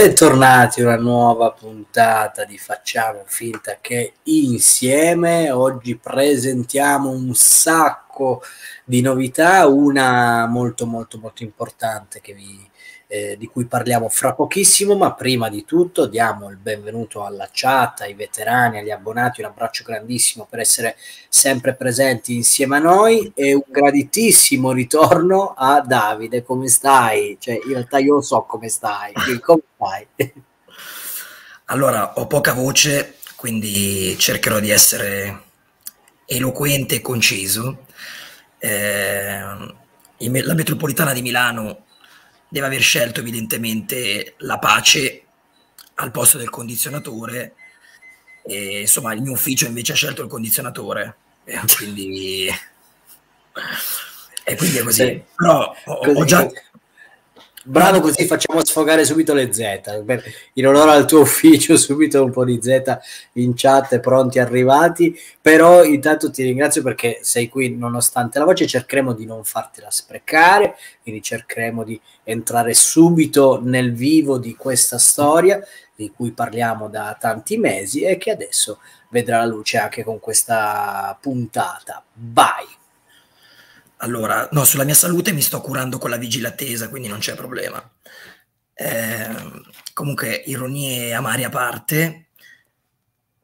Bentornati a una nuova puntata di Facciamo finta che insieme oggi presentiamo un sacco di novità, una molto molto molto importante che vi eh, di cui parliamo fra pochissimo, ma prima di tutto diamo il benvenuto alla chat, ai veterani, agli abbonati, un abbraccio grandissimo per essere sempre presenti insieme a noi e un graditissimo ritorno a Davide, come stai? Cioè, in realtà io lo so come stai, come stai? Allora, ho poca voce, quindi cercherò di essere eloquente e conciso. Eh, la metropolitana di Milano deve aver scelto evidentemente la pace al posto del condizionatore e insomma il mio ufficio invece ha scelto il condizionatore e quindi, e quindi è così sì. però ho, ho, già, bravo così facciamo sfogare subito le Z. In onore al tuo ufficio, subito un po' di Z in chat, pronti, arrivati. Però intanto ti ringrazio perché sei qui nonostante la voce, cercheremo di non fartela sprecare, quindi cercheremo di entrare subito nel vivo di questa storia di cui parliamo da tanti mesi e che adesso vedrà la luce anche con questa puntata. Bye! Allora, no, sulla mia salute mi sto curando con la vigilatesa, quindi non c'è problema. Eh, comunque, ironie amare a parte,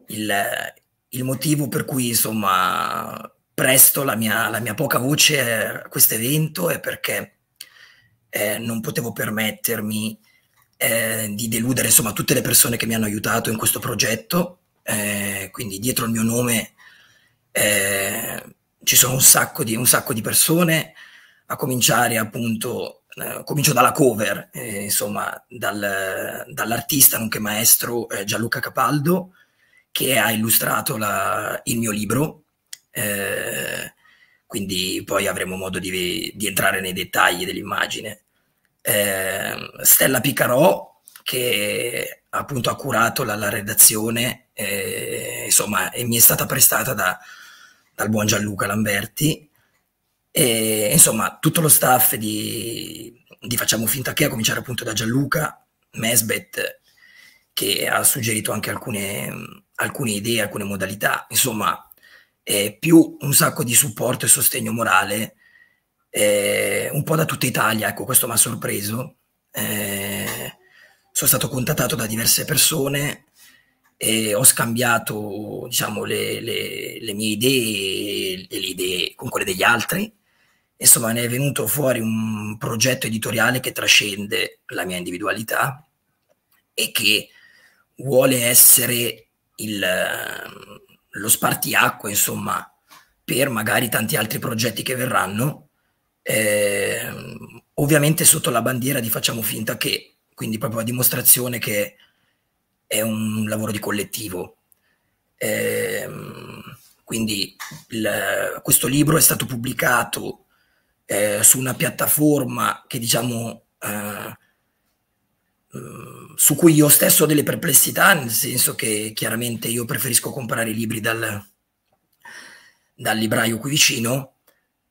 il, il motivo per cui, insomma, presto la mia, la mia poca voce a questo evento è perché eh, non potevo permettermi eh, di deludere, insomma, tutte le persone che mi hanno aiutato in questo progetto. Eh, quindi dietro il mio nome eh, ci sono un sacco, di, un sacco di, persone, a cominciare appunto, eh, comincio dalla cover, eh, insomma, dal, dall'artista, nonché maestro eh, Gianluca Capaldo, che ha illustrato la, il mio libro, eh, quindi poi avremo modo di, di entrare nei dettagli dell'immagine. Ehm, Stella Picarò che appunto ha curato la, la redazione, eh, insomma, e mi è stata prestata da dal buon Gianluca Lamberti e insomma tutto lo staff di, di Facciamo Finta Che, a cominciare appunto da Gianluca Mesbet che ha suggerito anche alcune, alcune idee, alcune modalità, insomma eh, più un sacco di supporto e sostegno morale eh, un po' da tutta Italia, ecco questo mi ha sorpreso. Eh, sono stato contattato da diverse persone eh, ho scambiato diciamo, le, le, le mie idee e le idee con quelle degli altri. Insomma, ne è venuto fuori un progetto editoriale che trascende la mia individualità e che vuole essere il, lo spartiacque, insomma, per magari tanti altri progetti che verranno, eh, ovviamente sotto la bandiera di facciamo finta che, quindi proprio a dimostrazione che è un lavoro di collettivo. Ehm, quindi il, questo libro è stato pubblicato eh, su una piattaforma che diciamo eh, mm, su cui io stesso ho delle perplessità, nel senso che chiaramente io preferisco comprare i libri dal, dal libraio qui vicino,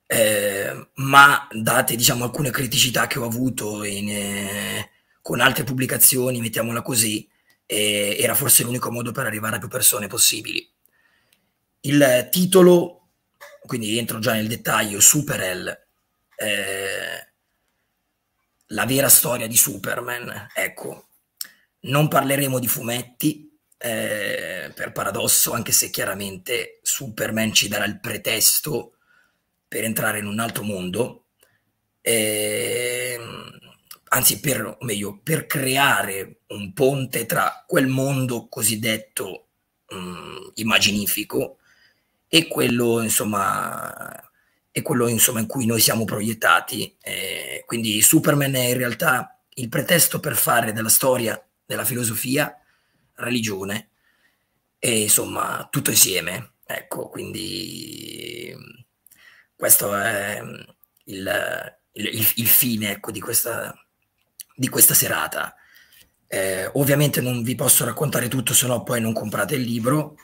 eh, ma date diciamo, alcune criticità che ho avuto in, eh, con altre pubblicazioni, mettiamola così, eh, era forse l'unico modo per arrivare a più persone possibili. Il titolo, quindi entro già nel dettaglio, Superel, eh, la vera storia di Superman, ecco, non parleremo di fumetti, eh, per paradosso, anche se chiaramente Superman ci darà il pretesto per entrare in un altro mondo. Ehm, anzi per, meglio, per creare un ponte tra quel mondo cosiddetto mh, mm, immaginifico e quello, insomma, e quello insomma in cui noi siamo proiettati. Eh, quindi Superman è in realtà il pretesto per fare della storia, della filosofia, religione e insomma tutto insieme. Ecco, quindi questo è mm, il, il, il fine ecco, di questa di questa serata. Eh, ovviamente non vi posso raccontare tutto, se no poi non comprate il libro.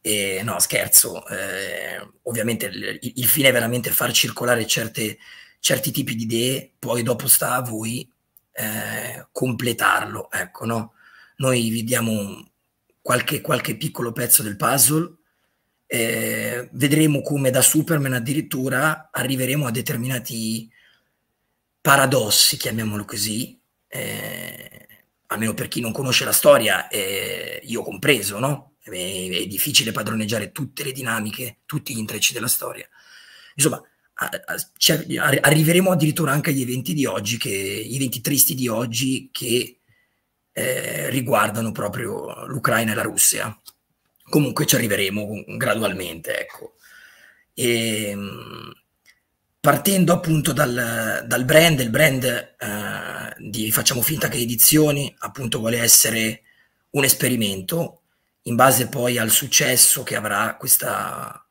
E, no, scherzo. Eh, ovviamente il, il, fine è veramente far circolare certe, certi tipi di idee, poi dopo sta a voi eh, completarlo. Ecco, no? Noi vi diamo qualche, qualche piccolo pezzo del puzzle. Eh, vedremo come da Superman addirittura arriveremo a determinati paradossi, chiamiamolo così, eh, almeno per chi non conosce la storia, eh, io compreso, no? È, è, difficile padroneggiare tutte le dinamiche, tutti gli intrecci della storia. Insomma, a, a, ci, a, arriveremo addirittura anche agli eventi di oggi, che, gli eventi tristi di oggi che eh, riguardano proprio l'Ucraina e la Russia. Comunque ci arriveremo gradualmente, ecco. E, ehm, partendo appunto dal, dal brand, il brand eh, di facciamo finta che edizioni appunto vuole essere un esperimento in base poi al successo che avrà questa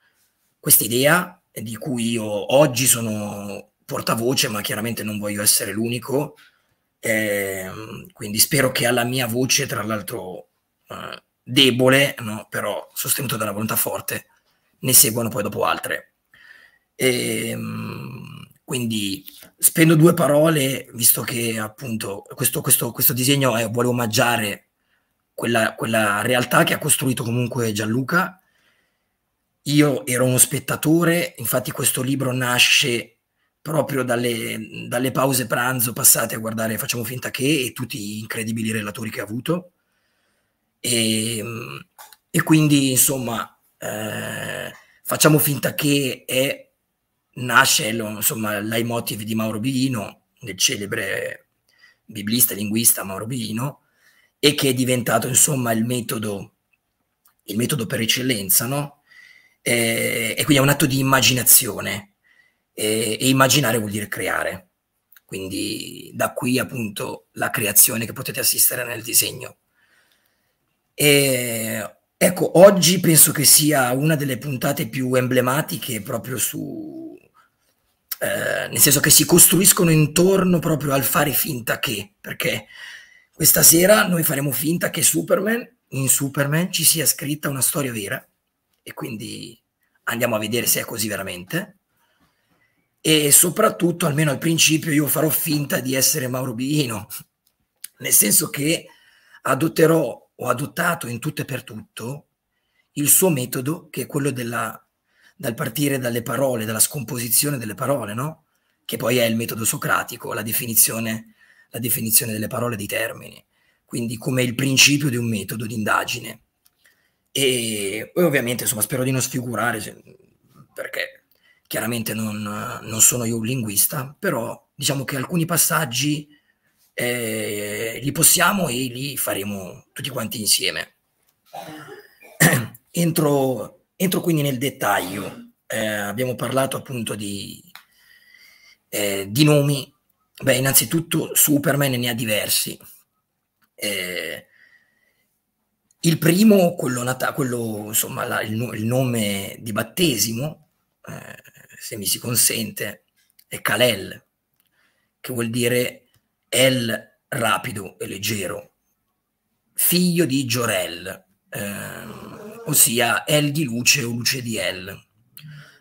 quest idea di cui io oggi sono portavoce ma chiaramente non voglio essere l'unico eh, quindi spero che alla mia voce tra l'altro eh, debole no? però sostenuta da una volontà forte ne seguano poi dopo altre e, ehm, quindi spendo due parole, visto che appunto questo, questo, questo disegno è, vuole omaggiare quella, quella realtà che ha costruito comunque Gianluca. Io ero uno spettatore, infatti questo libro nasce proprio dalle, dalle, pause pranzo passate a guardare Facciamo finta che e tutti gli incredibili relatori che ha avuto. E, ehm, e quindi, insomma, eh, Facciamo finta che è nasce insomma, l'Aimotive di Mauro Bilino, del celebre biblista e linguista Mauro Bilino, e che è diventato insomma il metodo, il metodo per eccellenza, no? e, e quindi è un atto di immaginazione, e, e immaginare vuol dire creare. Quindi da qui appunto la creazione che potete assistere nel disegno. E, ecco, oggi penso che sia una delle puntate più emblematiche proprio su, eh, nel senso che si costruiscono intorno proprio al fare finta che, perché questa sera noi faremo finta che Superman, in Superman ci sia scritta una storia vera e quindi andiamo a vedere se è così veramente e soprattutto, almeno al principio, io farò finta di essere Mauro Biino, nel senso che adotterò ho adottato in tutto e per tutto il suo metodo, che è quello della dal partire dalle parole, dalla scomposizione delle parole, no? Che poi è il metodo socratico, la definizione, la definizione delle parole dei termini, quindi come il principio di un metodo di indagine. E, e ovviamente, insomma, spero di non sfigurare, perché chiaramente non, non, sono io un linguista, però diciamo che alcuni passaggi eh, li possiamo e li faremo tutti quanti insieme. Entro Entro quindi nel dettaglio. Eh, abbiamo parlato appunto di, eh, di, nomi. Beh, innanzitutto Superman ne ha diversi. Eh, il primo, quello, nata- quello insomma, la, il, il, nome di battesimo, eh, se mi si consente, è Kalel, che vuol dire El rapido e leggero, figlio di Jorel. Eh, ossia L di luce o luce di L.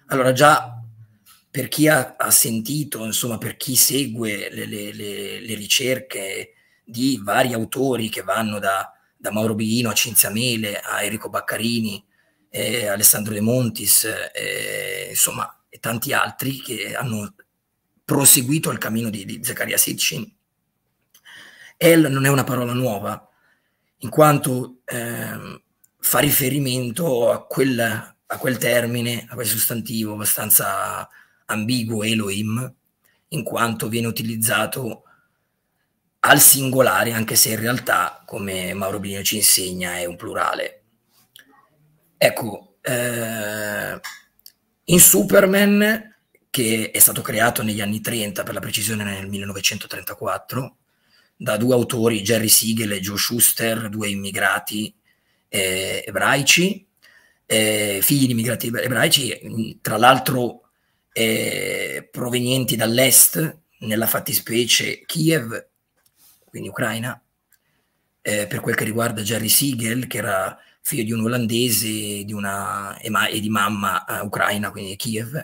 Allora già per chi ha, ha sentito, insomma per chi segue le, le, le, le, ricerche di vari autori che vanno da, da Mauro Bighino a Cinzia Mele, a Enrico Baccarini, eh, Alessandro De Montis, eh, insomma e tanti altri che hanno proseguito il cammino di, di Zaccaria Sitchin. L non è una parola nuova, in quanto... Ehm, fa riferimento a quel, a quel termine, a quel sostantivo abbastanza ambiguo, Elohim, in quanto viene utilizzato al singolare, anche se in realtà, come Mauro Bino ci insegna, è un plurale. Ecco, eh, in Superman, che è stato creato negli anni 30, per la precisione nel 1934, da due autori, Jerry Siegel e Joe Schuster, due immigrati eh, ebraici, eh, figli di immigrati ebraici, mm, tra l'altro eh, provenienti dall'est, nella fattispecie Kiev, quindi Ucraina, eh, per quel che riguarda Jerry Siegel, che era figlio di un olandese di una, e, ma, e, di mamma eh, ucraina, quindi Kiev,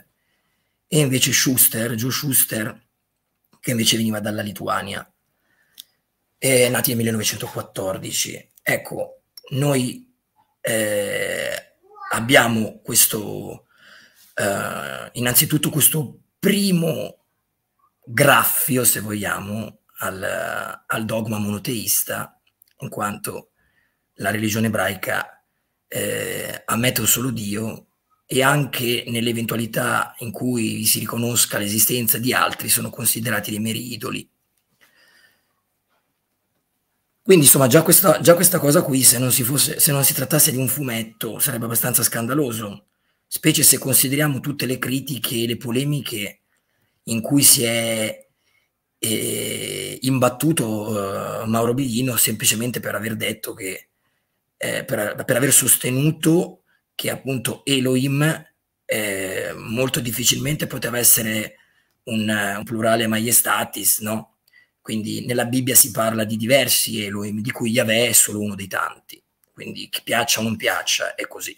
e invece Schuster, Joe Schuster, che invece veniva dalla Lituania, è eh, nato nel 1914. Ecco, noi eh, abbiamo questo, eh, innanzitutto questo primo graffio, se vogliamo, al, al, dogma monoteista, in quanto la religione ebraica eh, ammette un solo Dio e anche nell'eventualità in cui si riconosca l'esistenza di altri sono considerati dei meri idoli quindi insomma già questa, già questa cosa qui, se non, fosse, se non si trattasse di un fumetto, sarebbe abbastanza scandaloso, specie se consideriamo tutte le critiche e le polemiche in cui si è eh, imbattuto eh, Mauro Biglino semplicemente per aver detto che, eh, per, per aver sostenuto che appunto Elohim eh, molto difficilmente poteva essere un, un plurale maiestatis, no? Quindi nella Bibbia si parla di diversi Elohim, di cui Yahweh è solo uno dei tanti. Quindi che piaccia o non piaccia, è così.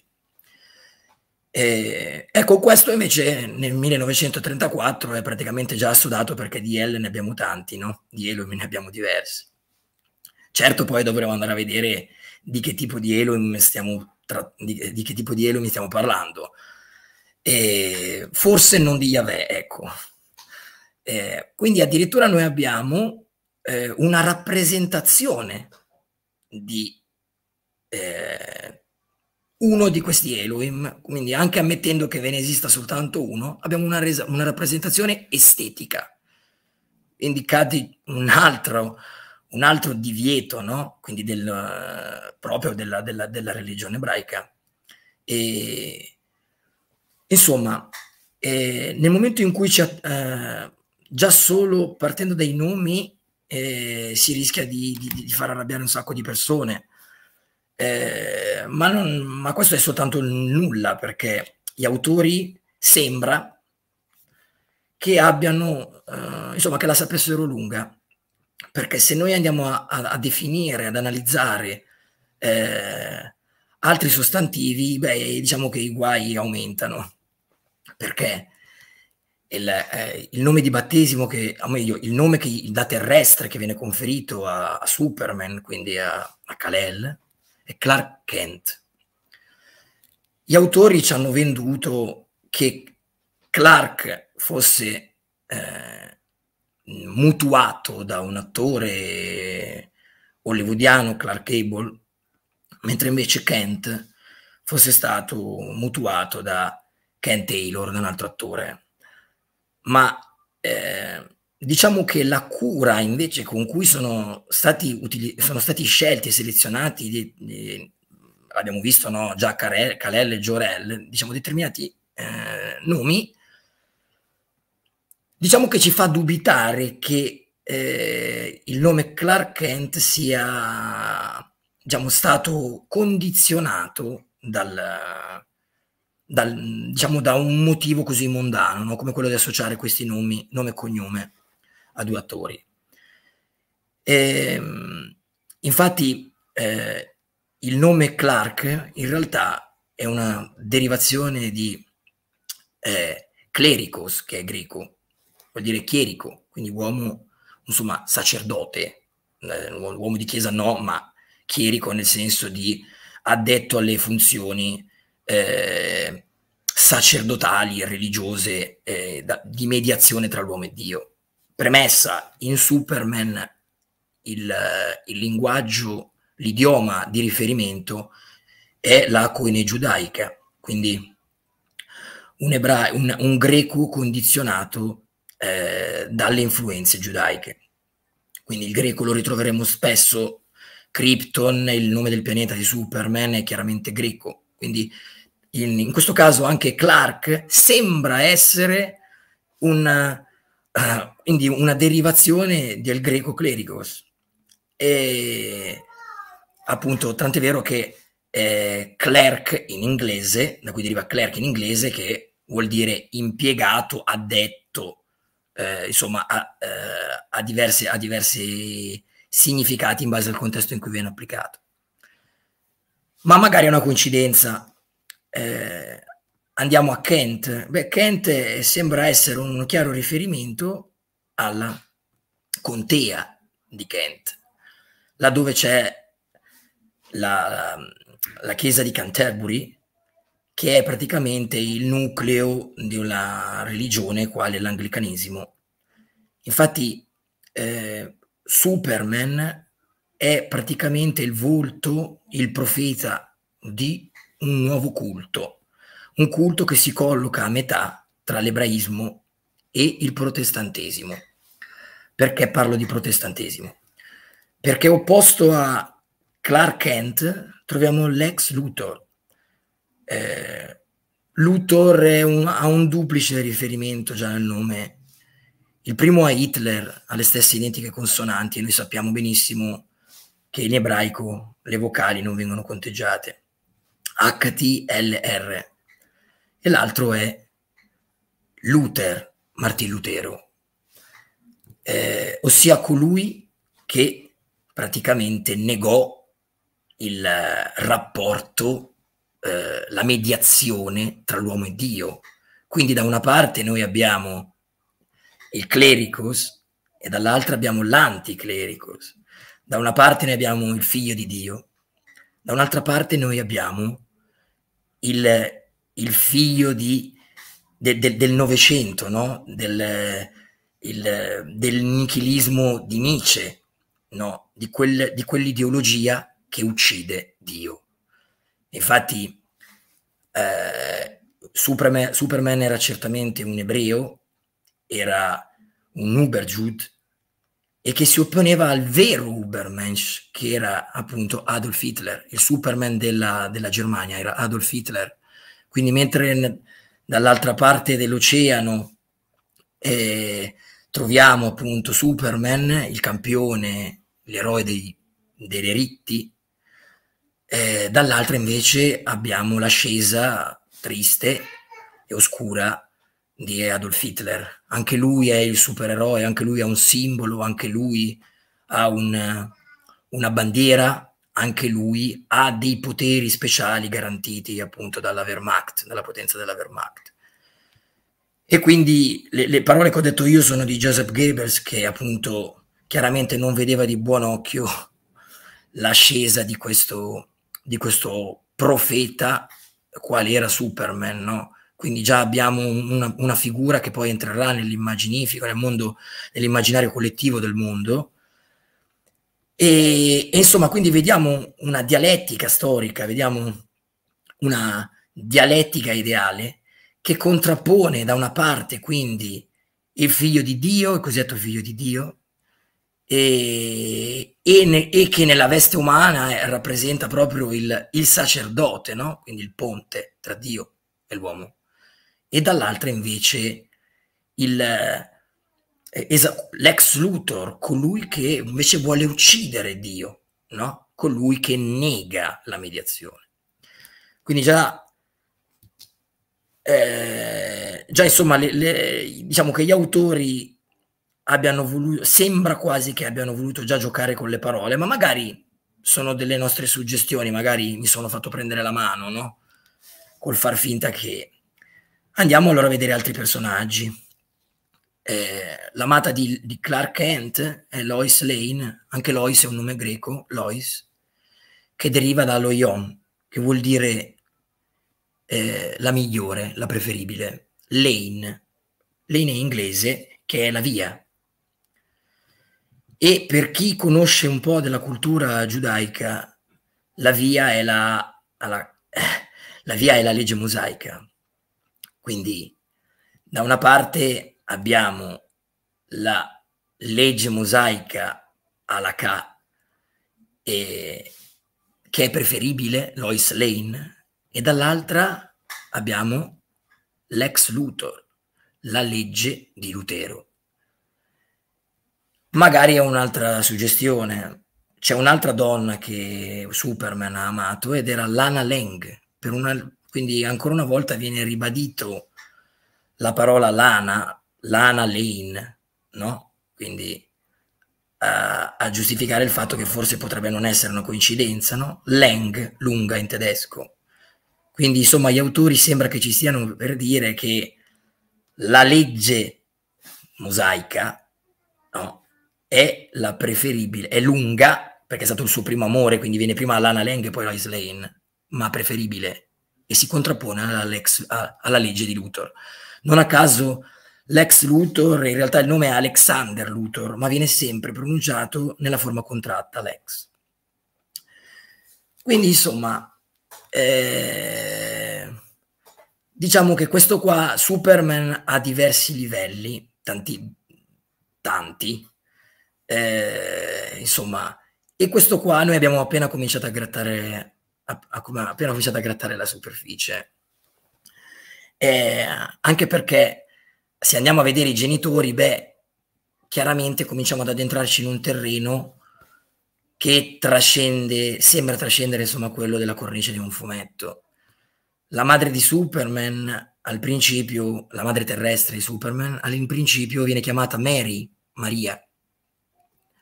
E, ecco, questo invece nel 1934 è praticamente già assodato perché di L ne abbiamo tanti, no? Di Elohim ne abbiamo diversi. Certo poi dovremo andare a vedere di che tipo di Elohim stiamo, di, di che tipo di Elohim stiamo parlando. E forse non di Yahweh, ecco. Eh, quindi addirittura noi abbiamo eh, una rappresentazione di eh, uno di questi Elohim, quindi anche ammettendo che ve ne esista soltanto uno, abbiamo una, resa, una rappresentazione estetica, indicati un altro, un altro divieto, no? quindi del, proprio della, della, della, religione ebraica. E, insomma, eh, nel momento in cui ci, eh, già solo partendo dai nomi eh, si rischia di, di, di, far arrabbiare un sacco di persone. Eh, ma, non, ma questo è soltanto nulla, perché gli autori sembra che abbiano, eh, insomma, che la sapessero lunga. Perché se noi andiamo a, a, a definire, ad analizzare eh, altri sostantivi, beh, diciamo che i guai aumentano. Perché? il, eh, il, nome di battesimo, che, o meglio, il nome che, da terrestre che viene conferito a, a Superman, quindi a, a Kalel, è Clark Kent. Gli autori ci hanno venduto che Clark fosse eh, mutuato da un attore hollywoodiano, Clark Cable, mentre invece Kent fosse stato mutuato da Ken Taylor, da un altro attore ma eh, diciamo che la cura invece con cui sono stati, sono stati scelti e selezionati, di, di, abbiamo visto no, già Carel, Calel e Jorel, diciamo determinati eh, nomi, diciamo che ci fa dubitare che eh, il nome Clark Kent sia diciamo, stato condizionato dal, dal, diciamo, da un motivo così mondano, no? come quello di associare questi nomi, nome e cognome a due attori. E, ehm, infatti, eh, il nome Clark in realtà è una derivazione di eh, clericos, che è greco, vuol dire chierico, quindi uomo, insomma, sacerdote, eh, uomo di chiesa no, ma chierico nel senso di addetto alle funzioni eh, sacerdotali, religiose, eh, da, di mediazione tra l'uomo e Dio. Premessa, in Superman il, il linguaggio, l'idioma di riferimento è la coine giudaica, quindi un, ebra- un, un greco condizionato eh, dalle influenze giudaiche. Quindi il greco lo ritroveremo spesso, Krypton, il nome del pianeta di Superman è chiaramente greco, quindi in, in questo caso anche Clark, sembra essere una, uh, eh, quindi una derivazione del greco clerigos. E appunto, tant'è vero che eh, clerk in inglese, da cui deriva clerk in inglese, che vuol dire impiegato, addetto, eh, insomma, ha, eh, diversi, a diversi significati in base al contesto in cui viene applicato. Ma magari è una coincidenza eh, andiamo a Kent. Beh, Kent eh, sembra essere un chiaro riferimento alla contea di Kent, laddove c'è la, la, chiesa di Canterbury, che è praticamente il nucleo di una religione quale l'anglicanesimo. Infatti, eh, Superman è praticamente il volto, il profeta di un nuovo culto, un culto che si colloca a metà tra l'ebraismo e il protestantesimo. Perché parlo di protestantesimo? Perché opposto a Clark Kent troviamo l'ex Luthor. Eh, Luthor un, ha un duplice riferimento già nel nome. Il primo è Hitler, ha le stesse identiche consonanti e noi sappiamo benissimo che in ebraico le vocali non vengono conteggiate. HTLR e l'altro è Luther, Martin Lutero, eh, ossia colui che praticamente negò il rapporto, eh, la mediazione tra l'uomo e Dio. Quindi da una parte noi abbiamo il clericus e dall'altra abbiamo l'anticlericus. Da una parte noi abbiamo il figlio di Dio, da un'altra parte noi abbiamo il, il figlio di, de, de, del Novecento, no? del, il, del nichilismo di Nietzsche, no? di, quel, di quell'ideologia che uccide Dio. Infatti, eh, Superman, Superman, era certamente un ebreo, era un Uberjud, e che si opponeva al vero Ubermensch, che era appunto Adolf Hitler, il Superman della, della Germania, era Adolf Hitler. Quindi mentre dall'altra parte dell'oceano eh, troviamo appunto Superman, il campione, l'eroe dei, dei diritti, eh, dall'altra invece abbiamo l'ascesa triste e oscura di Adolf Hitler anche lui è il supereroe, anche lui ha un simbolo, anche lui ha un, una bandiera, anche lui ha dei poteri speciali garantiti appunto dalla Wehrmacht, dalla potenza della Wehrmacht. E quindi le, le parole che ho detto io sono di Joseph Goebbels che appunto chiaramente non vedeva di buon occhio l'ascesa di questo, di questo profeta qual era Superman, no? quindi già abbiamo una, una, figura che poi entrerà nell'immaginifico, nel mondo, nell'immaginario collettivo del mondo. E, e, insomma, quindi vediamo una dialettica storica, vediamo una dialettica ideale che contrappone da una parte quindi il figlio di Dio, il cosiddetto figlio di Dio, e, e, ne, e che nella veste umana eh, rappresenta proprio il, il sacerdote, no? quindi il ponte tra Dio e l'uomo e dall'altra invece il, eh, l'ex Luthor, colui che invece vuole uccidere Dio, no? colui che nega la mediazione. Quindi già, eh, già insomma, le, le, diciamo che gli autori abbiano voluto, sembra quasi che abbiano voluto già giocare con le parole, ma magari sono delle nostre suggestioni, magari mi sono fatto prendere la mano, no? Col far finta che Andiamo allora a vedere altri personaggi. Eh, l'amata di, di, Clark Kent è Lois Lane, anche Lois è un nome greco, Lois, che deriva da Loion, che vuol dire eh, la migliore, la preferibile. Lane, Lane è inglese, che è la via. E per chi conosce un po' della cultura giudaica, la via è la, la, eh, la, via è la legge mosaica, quindi da una parte abbiamo la legge mosaica alla K eh, che è preferibile, Lois Lane, e dall'altra abbiamo l'ex Luthor, la legge di Lutero. Magari è un'altra suggestione. C'è un'altra donna che Superman ha amato ed era Lana Lang, per una quindi ancora una volta viene ribadito la parola lana, lana lane, no? Quindi a, eh, a giustificare il fatto che forse potrebbe non essere una coincidenza, no? Lang, lunga in tedesco. Quindi insomma gli autori sembra che ci stiano per dire che la legge mosaica no, è la preferibile, è lunga perché è stato il suo primo amore, quindi viene prima l'Ana Lang e poi Lois Lane, ma preferibile e si contrappone alla, a, alla legge di Luthor. Non a caso l'ex Luthor, in realtà il nome è Alexander Luthor, ma viene sempre pronunciato nella forma contratta, l'ex. Quindi insomma, eh, diciamo che questo qua, Superman ha diversi livelli, tanti, tanti, eh, insomma, e questo qua noi abbiamo appena cominciato a grattare appena, appena cominciato a grattare la superficie. Eh, anche perché se andiamo a vedere i genitori, beh, chiaramente cominciamo ad addentrarci in un terreno che trascende, sembra trascendere insomma quello della cornice di un fumetto. La madre di Superman al principio, la madre terrestre di Superman, all'inprincipio viene chiamata Mary, Maria.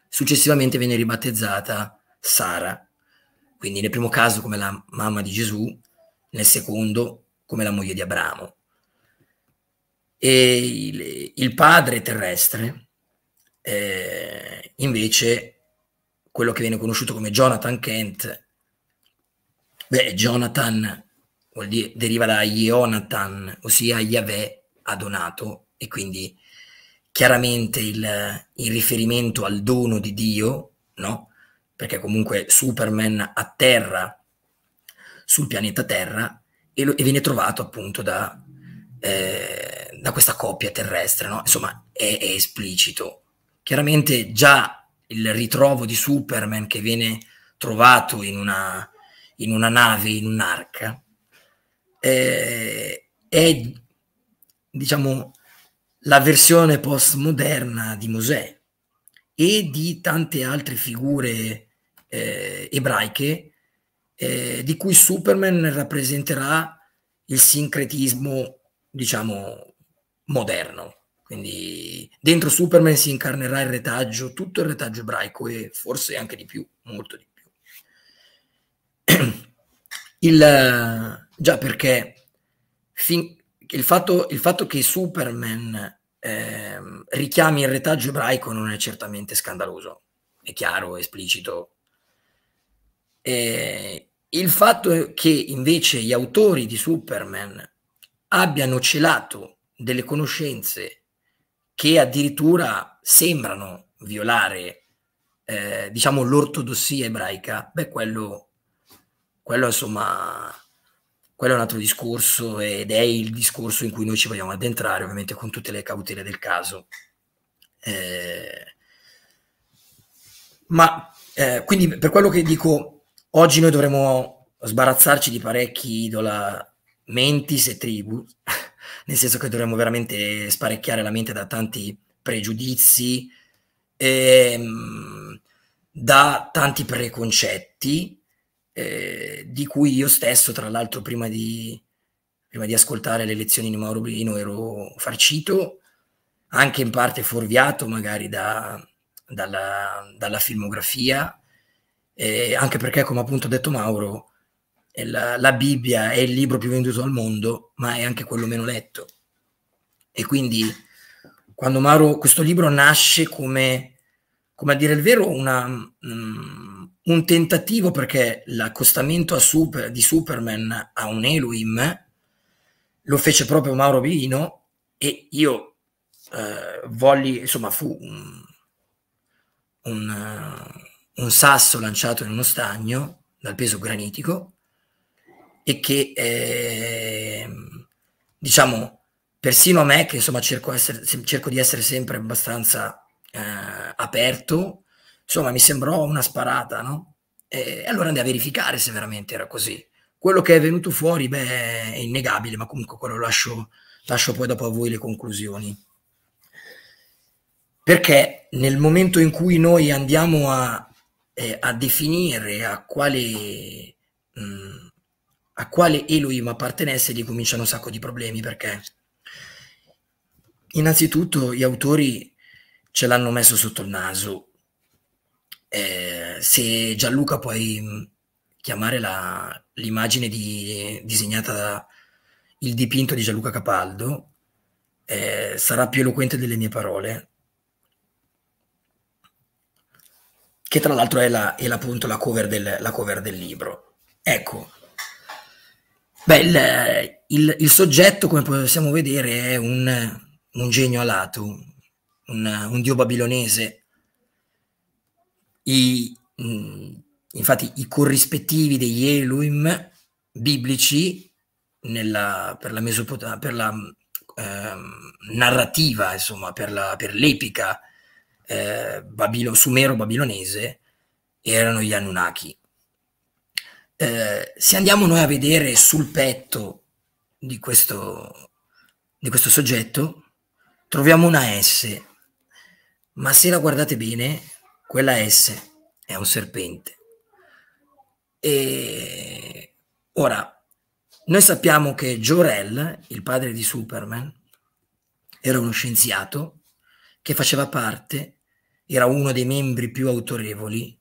Successivamente viene ribattezzata Sara. Quindi nel primo caso come la mamma di Gesù, nel secondo come la moglie di Abramo. E il, il padre terrestre, eh, invece, quello che viene conosciuto come Jonathan Kent, beh, Jonathan vuol dire, deriva da Jonathan, ossia Yahweh ha donato, e quindi chiaramente il, il riferimento al dono di Dio, no? perché comunque Superman atterra sul pianeta Terra e, lo, e viene trovato appunto da, eh, da questa coppia terrestre, no? insomma è, è esplicito. Chiaramente già il ritrovo di Superman che viene trovato in una, in una nave, in un'arca, eh, è diciamo la versione postmoderna di Mosè e di tante altre figure eh, ebraiche, eh, di cui Superman rappresenterà il sincretismo, diciamo, moderno. Quindi dentro Superman si incarnerà il retaggio, tutto il retaggio ebraico e forse anche di più, molto di più. Il, eh, già perché fin, il, fatto, il, fatto, che Superman eh, richiami il retaggio ebraico non è certamente scandaloso, è chiaro, esplicito, eh, il fatto che invece gli autori di Superman abbiano celato delle conoscenze che addirittura sembrano violare eh, diciamo l'ortodossia ebraica, beh quello, quello insomma quello è un altro discorso ed è il discorso in cui noi ci vogliamo addentrare ovviamente con tutte le cautele del caso. Eh, ma eh, quindi per quello che dico Oggi noi dovremmo sbarazzarci di parecchi idola mentis e tribu, nel senso che dovremmo veramente sparecchiare la mente da tanti pregiudizi, e, ehm, da tanti preconcetti, eh, di cui io stesso, tra l'altro, prima di, prima di ascoltare le lezioni di Mauro Brino ero farcito, anche in parte fuorviato magari da, dalla, dalla filmografia eh, anche perché, come appunto ha detto Mauro, la, la Bibbia è il libro più venduto al mondo, ma è anche quello meno letto. E quindi, quando Mauro, questo libro nasce come, come a dire il vero, una, um, un tentativo perché l'accostamento super, di Superman a un Elohim lo fece proprio Mauro Biino e io eh, volli, insomma, fu un, un un sasso lanciato in uno stagno dal peso granitico e che eh, diciamo persino a me che insomma cerco, essere, cerco di essere sempre abbastanza eh, aperto insomma mi sembrò una sparata no? e allora andai a verificare se veramente era così quello che è venuto fuori beh, è innegabile ma comunque quello lascio, lascio poi dopo a voi le conclusioni perché nel momento in cui noi andiamo a eh, a definire a quale, mh, mm, a quale Elohim appartenesse, lì cominciano un sacco di problemi perché innanzitutto gli autori ce l'hanno messo sotto il naso. Eh, se Gianluca puoi mm, chiamare l'immagine di, disegnata da il dipinto di Gianluca Capaldo, eh, sarà più eloquente delle mie parole, che tra l'altro è, la, è appunto la cover, del, la cover del libro. Ecco, Beh, il, il, il, soggetto, come possiamo vedere, è un, un genio alato, un, un dio babilonese. I, mm, infatti, i corrispettivi degli Elohim biblici nella, per la, Mesopota- per la eh, narrativa, insomma, per, la, per l'epica eh, babilo, sumero-babilonese erano gli Anunnaki. Eh, se andiamo noi a vedere sul petto di questo, di questo soggetto, troviamo una S, ma se la guardate bene, quella S è un serpente. E ora, noi sappiamo che Jorel, il padre di Superman, era uno scienziato che faceva parte era uno dei membri più autorevoli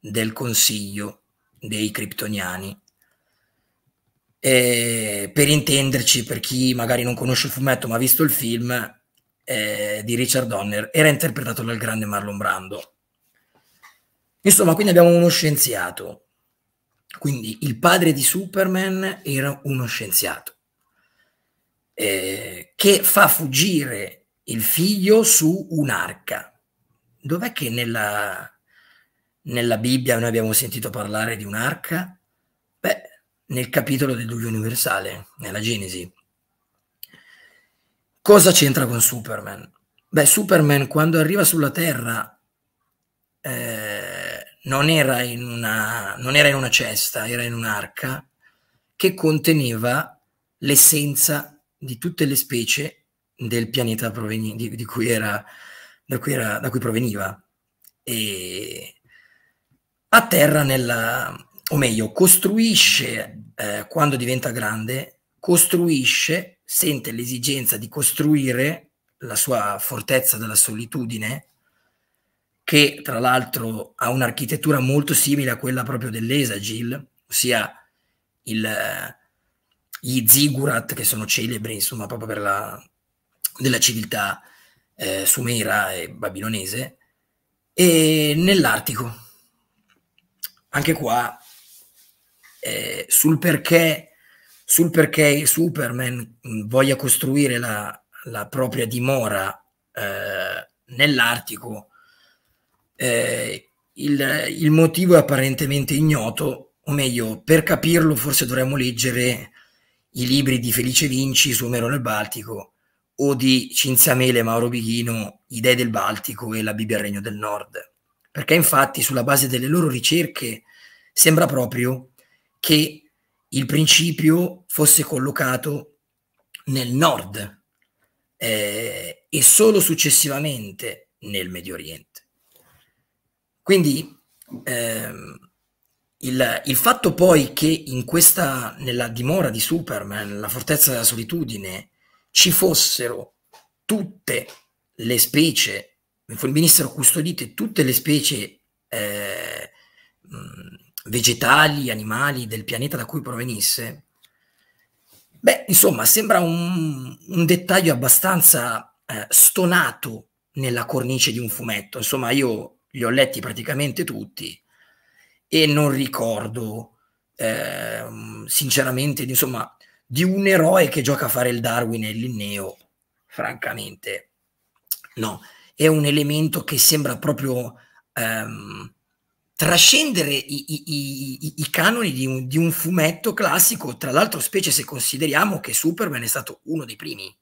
del consiglio dei criptoniani. E per intenderci, per chi magari non conosce il fumetto ma ha visto il film eh, di Richard Donner, era interpretato dal grande Marlon Brando. Insomma, quindi abbiamo uno scienziato. Quindi il padre di Superman era uno scienziato eh, che fa fuggire il figlio su un'arca dov'è che nella, nella Bibbia noi abbiamo sentito parlare di un'arca? Beh, nel capitolo del diluvio universale, nella Genesi. Cosa c'entra con Superman? Beh, Superman quando arriva sulla Terra eh, non, era una, non era in una cesta, era in un'arca che conteneva l'essenza di tutte le specie del pianeta di, di cui era da cui, era, da cui proveniva e atterra nella, o meglio, costruisce eh, quando diventa grande, costruisce, sente l'esigenza di costruire la sua fortezza della solitudine, che tra l'altro ha un'architettura molto simile a quella proprio dell'Esagil, ossia il, gli ziggurat che sono celebri insomma proprio per la, della civiltà eh, sumera e babilonese, e nell'Artico. Anche qua, eh, sul, perché, sul perché Superman voglia costruire la, la propria dimora eh, nell'Artico, eh, il, il motivo è apparentemente ignoto, o meglio, per capirlo forse dovremmo leggere i libri di Felice Vinci su Omero nel Baltico o di Cinzamele, Mauro Bichino, I Dei del Baltico e la Bibbia Regno del Nord. Perché infatti sulla base delle loro ricerche sembra proprio che il principio fosse collocato nel nord eh, e solo successivamente nel Medio Oriente. Quindi ehm, il, il, fatto poi che in questa, nella dimora di Superman, la fortezza della solitudine, ci fossero tutte le specie, venissero custodite tutte le specie eh, mm, vegetali, animali del pianeta da cui provenisse, beh, insomma, sembra un, un dettaglio abbastanza eh, stonato nella cornice di un fumetto. Insomma, io li ho letti praticamente tutti e non ricordo eh, sinceramente, insomma, di un eroe che gioca a fare il Darwin e Linneo, francamente, no. È un elemento che sembra proprio ehm, trascendere i, i, i, i canoni di un, di un, fumetto classico, tra l'altro specie se consideriamo che Superman è stato uno dei primi,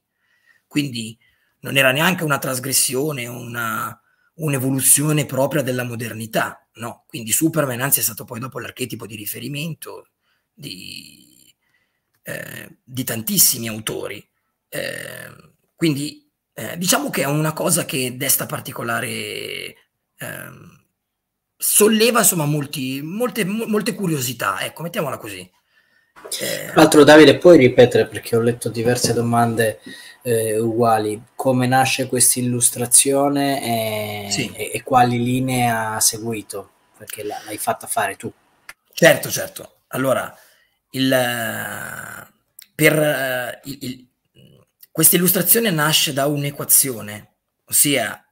quindi non era neanche una trasgressione, una, un'evoluzione propria della modernità, no? Quindi Superman anzi è stato poi dopo l'archetipo di riferimento di, eh, di tantissimi autori. Eh, quindi eh, diciamo che è una cosa che desta particolare ehm, solleva insomma molti, molte, molte, curiosità, ecco, mettiamola così. Eh... l'altro Davide, puoi ripetere perché ho letto diverse domande eh, uguali, come nasce questa illustrazione e, sì. e, e, quali linee ha seguito, perché l'hai fatta fare tu. Certo, certo. Allora, il, per, il, il, questa illustrazione nasce da un'equazione, ossia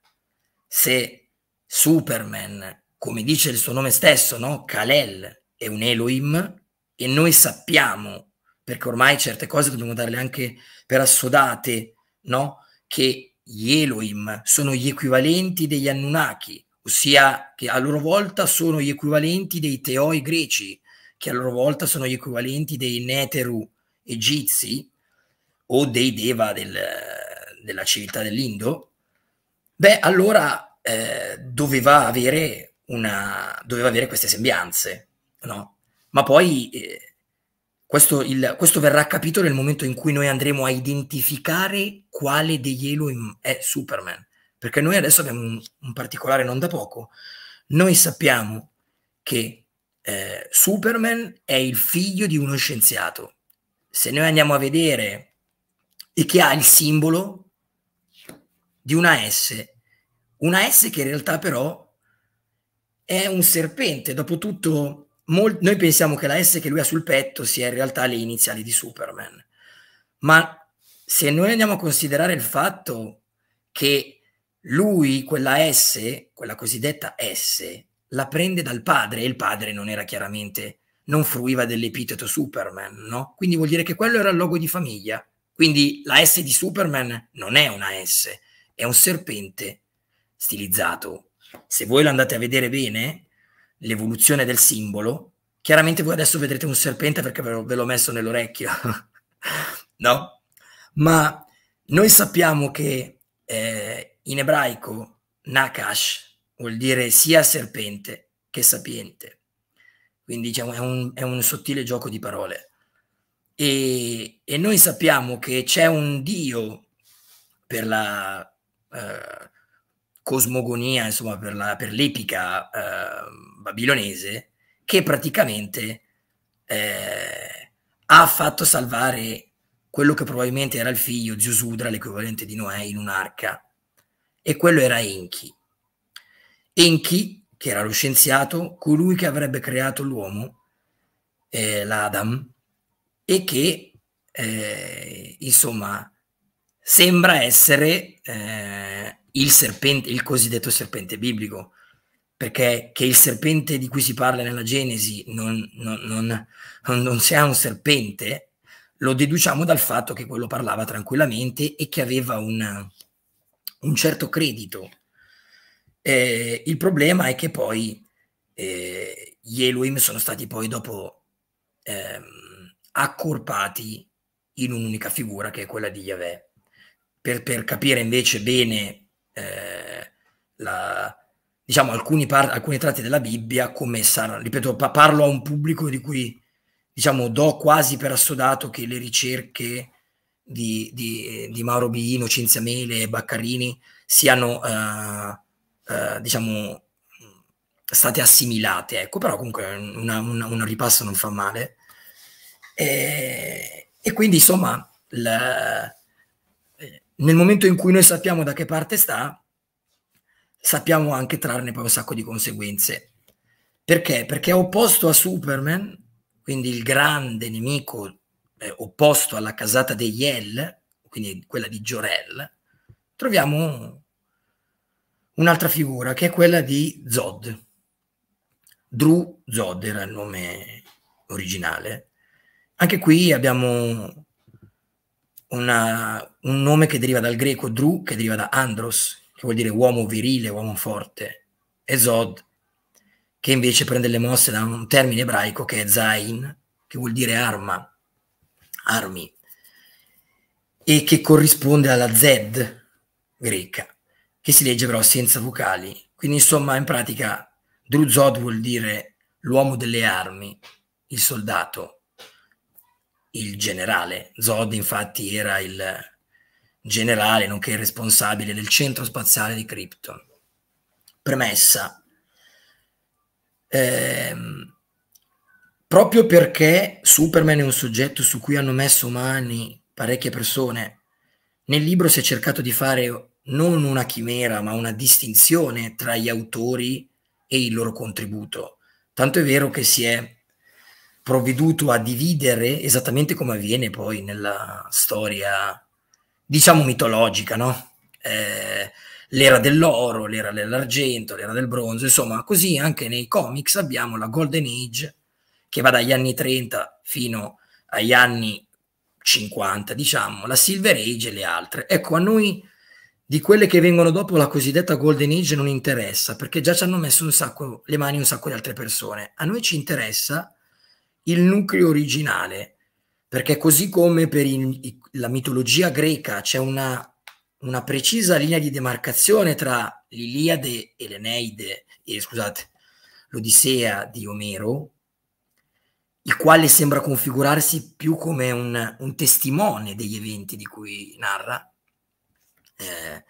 se Superman, come dice il suo nome stesso, no? Kalel è un Elohim e noi sappiamo, perché ormai certe cose dobbiamo darle anche per assodate, no? che gli Elohim sono gli equivalenti degli Anunnaki, ossia che a loro volta sono gli equivalenti dei Teoi greci, che a loro volta sono gli equivalenti dei Neteru egizi o dei Deva del, della civiltà dell'Indo, beh, allora eh, doveva, avere una, doveva avere queste sembianze, no? Ma poi eh, questo, il, questo, verrà capito nel momento in cui noi andremo a identificare quale degli Elohim è Superman. Perché noi adesso abbiamo un, un particolare non da poco. Noi sappiamo che eh, Superman è il figlio di uno scienziato. Se noi andiamo a vedere e che ha il simbolo di una S, una S che in realtà però è un serpente. Dopotutto mol- noi pensiamo che la S che lui ha sul petto sia in realtà le iniziali di Superman. Ma se noi andiamo a considerare il fatto che lui, quella S, quella cosiddetta S, la prende dal padre e il padre non era chiaramente, non fruiva dell'epiteto Superman, no? Quindi vuol dire che quello era il logo di famiglia. Quindi la S di Superman non è una S, è un serpente stilizzato. Se voi lo andate a vedere bene, l'evoluzione del simbolo, chiaramente voi adesso vedrete un serpente perché ve l'ho messo nell'orecchio, no? Ma noi sappiamo che eh, in ebraico Nakash vuol dire sia serpente che sapiente. Quindi diciamo, è, un, è un sottile gioco di parole. E, e noi sappiamo che c'è un Dio per la eh, cosmogonia, insomma, per, la, per l'epica eh, babilonese, che praticamente eh, ha fatto salvare quello che probabilmente era il figlio Ziusudra, l'equivalente di Noè, in un'arca. E quello era Enki. Enki, che era lo scienziato, colui che avrebbe creato l'uomo, eh, l'Adam, e che eh, insomma sembra essere eh, il serpente, il cosiddetto serpente biblico, perché che il serpente di cui si parla nella Genesi non, non, non, non sia un serpente, lo deduciamo dal fatto che quello parlava tranquillamente e che aveva un, un certo credito eh, il problema è che poi eh, gli Elohim sono stati poi dopo ehm, accorpati in un'unica figura che è quella di Yahweh. Per, per capire invece bene eh, la, diciamo, alcuni, par- alcuni tratti della Bibbia, come saranno, ripeto, pa- parlo a un pubblico di cui diciamo, do quasi per assodato che le ricerche di, di, di Mauro Biino, Cinzia Mele e Baccarini siano eh, eh, diciamo, state assimilate, ecco, però comunque una, una, un ripasso non fa male. E, e quindi, insomma, la, eh, nel momento in cui noi sappiamo da che parte sta, sappiamo anche trarne poi un sacco di conseguenze. Perché? Perché opposto a Superman, quindi il grande nemico eh, opposto alla casata degli El, quindi quella di Jorel, troviamo un'altra figura che è quella di Zod. Drew Zod era il nome originale. Anche qui abbiamo una, un nome che deriva dal greco Drew, che deriva da Andros, che vuol dire uomo virile, uomo forte, e Zod, che invece prende le mosse da un termine ebraico che è Zain, che vuol dire arma, armi, e che corrisponde alla Z greca che si legge però senza vocali. Quindi insomma in pratica Druzod vuol dire l'uomo delle armi, il soldato, il generale. Zod infatti era il generale nonché il responsabile del centro spaziale di Krypton. Premessa. Ehm, proprio perché Superman è un soggetto su cui hanno messo mani parecchie persone, nel libro si è cercato di fare non una chimera, ma una distinzione tra gli autori e il loro contributo. Tanto è vero che si è provveduto a dividere esattamente come avviene poi nella storia, diciamo, mitologica, no? Eh, l'era dell'oro, l'era dell'argento, l'era del bronzo, insomma, così anche nei comics abbiamo la Golden Age che va dagli anni 30 fino agli anni 50, diciamo, la Silver Age e le altre. Ecco, a noi di quelle che vengono dopo la cosiddetta golden age non interessa, perché già ci hanno messo un sacco, le mani un sacco di altre persone. A noi ci interessa il nucleo originale, perché così come per il, la mitologia greca c'è una, una, precisa linea di demarcazione tra l'Iliade e l'Eneide, e scusate, l'Odissea di Omero, il quale sembra configurarsi più come un, un testimone degli eventi di cui narra, eh,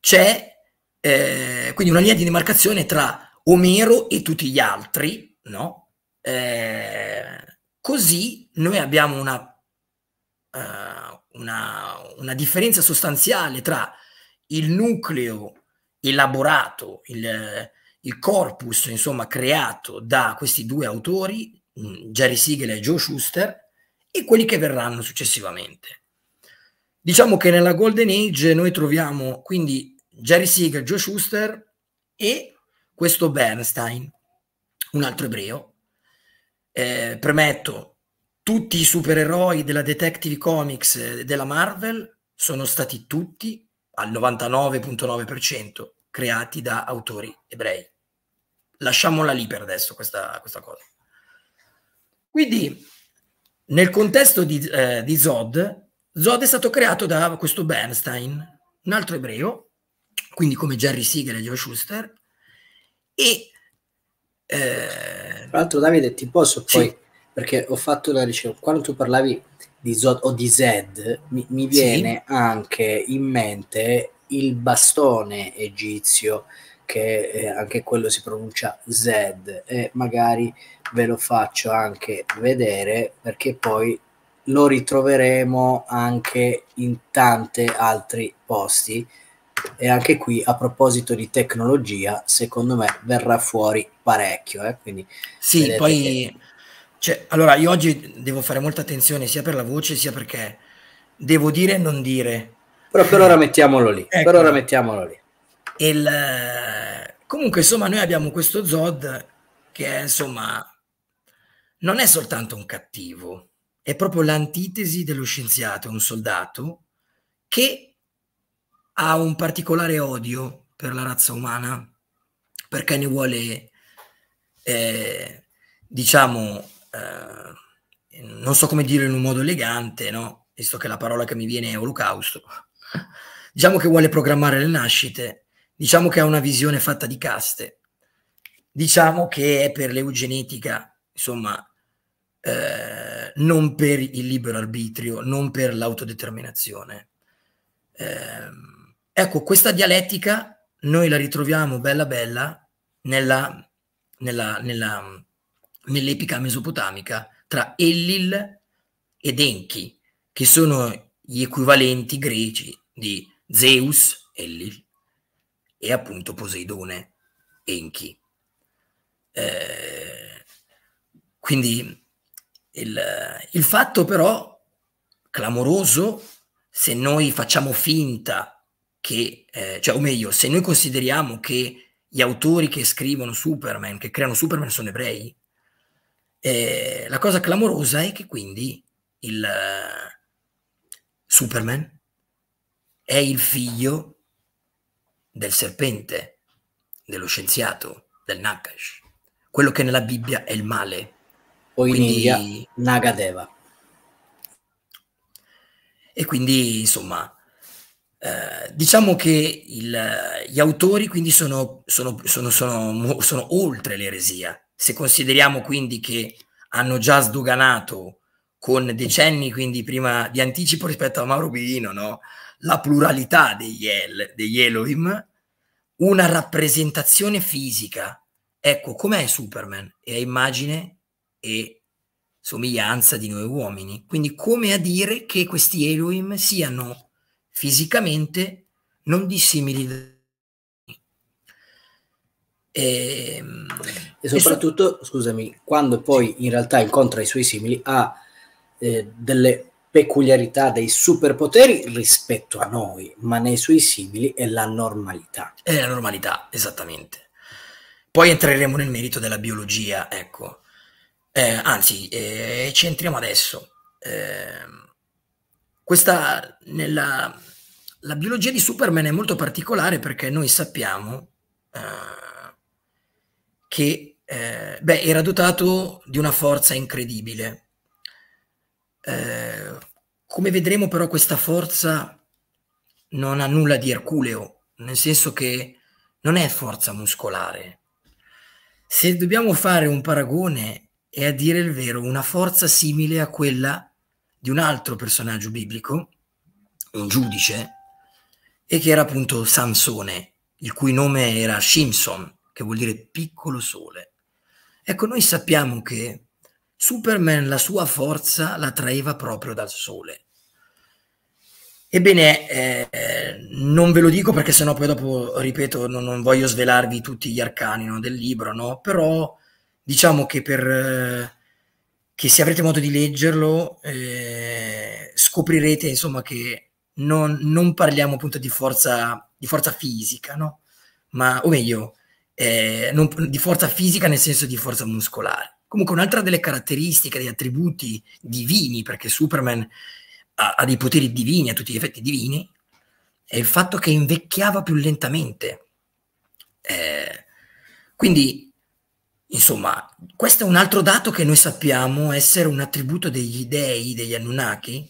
c'è eh, quindi una linea di demarcazione tra Omero e tutti gli altri, no? Eh, così noi abbiamo una, uh, una, una, differenza sostanziale tra il nucleo elaborato, il, il corpus insomma creato da questi due autori, mm, Jerry Siegel e Joe Schuster, e quelli che verranno successivamente. Diciamo che nella Golden Age noi troviamo quindi Jerry Siegel, Joe Schuster e questo Bernstein, un altro ebreo. Eh, premetto, tutti i supereroi della Detective Comics eh, della Marvel sono stati tutti al 99.9% creati da autori ebrei. Lasciamola lì per adesso questa, questa cosa. Quindi, nel contesto di, eh, di Zod, Zod è stato creato da questo Bernstein, un altro ebreo, quindi come Jerry Siegel e Joe Schuster, e... Eh... Tra l'altro Davide ti posso poi, sì. perché ho fatto la ricerca, quando tu parlavi di Zod o di Zed, mi, mi viene sì. anche in mente il bastone egizio, che eh, anche quello si pronuncia Zed, e magari ve lo faccio anche vedere perché poi lo ritroveremo anche in tanti altri posti e anche qui a proposito di tecnologia secondo me verrà fuori parecchio eh? quindi sì poi che... cioè, allora io oggi devo fare molta attenzione sia per la voce sia perché devo dire e non dire però per ora mettiamolo lì ecco. per ora mettiamolo lì Il, comunque insomma noi abbiamo questo Zod che è, insomma non è soltanto un cattivo è proprio l'antitesi dello scienziato, un soldato che ha un particolare odio per la razza umana perché ne vuole, eh, diciamo, eh, non so come dire in un modo elegante, no? visto che la parola che mi viene è olocausto, diciamo che vuole programmare le nascite, diciamo che ha una visione fatta di caste, diciamo che è per l'eugenetica, insomma, eh, non per il libero arbitrio, non per l'autodeterminazione. Eh, ecco, questa dialettica noi la ritroviamo bella bella nella, nella, nella, nell'epica mesopotamica tra Ellil ed Enki, che sono gli equivalenti greci di Zeus, Ellil, e appunto Poseidone, Enki. Eh, quindi il, il fatto però clamoroso, se noi facciamo finta che, eh, cioè, o meglio, se noi consideriamo che gli autori che scrivono Superman, che creano Superman, sono ebrei, eh, la cosa clamorosa è che quindi il uh, Superman è il figlio del serpente, dello scienziato, del Nakash, quello che nella Bibbia è il male o in quindi, India Nagadeva. E quindi insomma, eh, diciamo che il, gli autori quindi sono, sono, sono, sono oltre l'eresia. Se consideriamo quindi che hanno già sdoganato con decenni quindi prima di anticipo rispetto a Mauro Bilino, no? la pluralità degli, El, degli Elohim, una rappresentazione fisica. Ecco, com'è Superman? È a immagine e somiglianza di noi uomini. Quindi come a dire che questi Elohim siano fisicamente non dissimili da ehm, e, e, soprattutto, scusami, quando poi in realtà incontra i suoi simili ha eh, delle peculiarità, dei superpoteri rispetto a noi, ma nei suoi simili è la normalità. È la normalità, esattamente. Poi entreremo nel merito della biologia, ecco. Eh, anzi, eh, ci entriamo adesso. Eh, questa, nella, la biologia di Superman è molto particolare perché noi sappiamo eh, che eh, beh, era dotato di una forza incredibile. Eh, come vedremo però questa forza non ha nulla di Erculeo, nel senso che non è forza muscolare. Se dobbiamo fare un paragone è a dire il vero una forza simile a quella di un altro personaggio biblico, un giudice, e che era appunto Sansone, il cui nome era Shimson, che vuol dire piccolo sole. Ecco, noi sappiamo che Superman la sua forza la traeva proprio dal sole. Ebbene, eh, non ve lo dico perché sennò poi dopo, ripeto, non, non voglio svelarvi tutti gli arcani no, del libro, no? però diciamo che per eh, che se avrete modo di leggerlo eh, scoprirete insomma che non, non, parliamo appunto di forza, di forza fisica, no? Ma, o meglio, eh, non, di forza fisica nel senso di forza muscolare. Comunque un'altra delle caratteristiche, degli attributi divini, perché Superman ha, ha dei poteri divini, a tutti gli effetti divini, è il fatto che invecchiava più lentamente. Eh, quindi Insomma, questo è un altro dato che noi sappiamo essere un attributo degli dei, degli Anunnaki,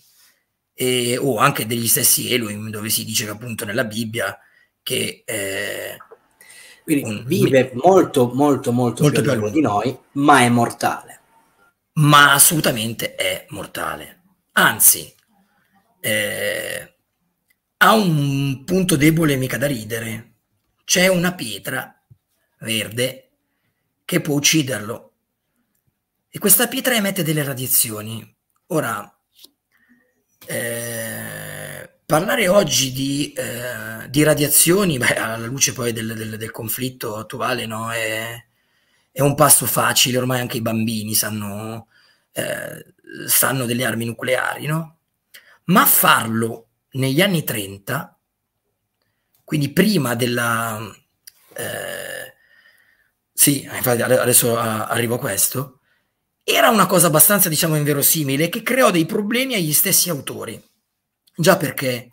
e, o anche degli stessi Elohim, dove si dice che appunto nella Bibbia che... Eh, Quindi un, vive molto, molto, molto, molto più a lungo di noi, ma è mortale. Ma assolutamente è mortale. Anzi, eh, ha un punto debole mica da ridere. C'è una pietra verde che può ucciderlo. E questa pietra emette delle radiazioni. Ora, eh, parlare oggi di, eh, di radiazioni, beh, alla luce poi del, del, del conflitto attuale, no, è, è, un passo facile, ormai anche i bambini sanno, eh, sanno delle armi nucleari, no? Ma farlo negli anni 30, quindi prima della, eh, sì, infatti adesso arrivo a questo. Era una cosa abbastanza, diciamo, inverosimile che creò dei problemi agli stessi autori. Già perché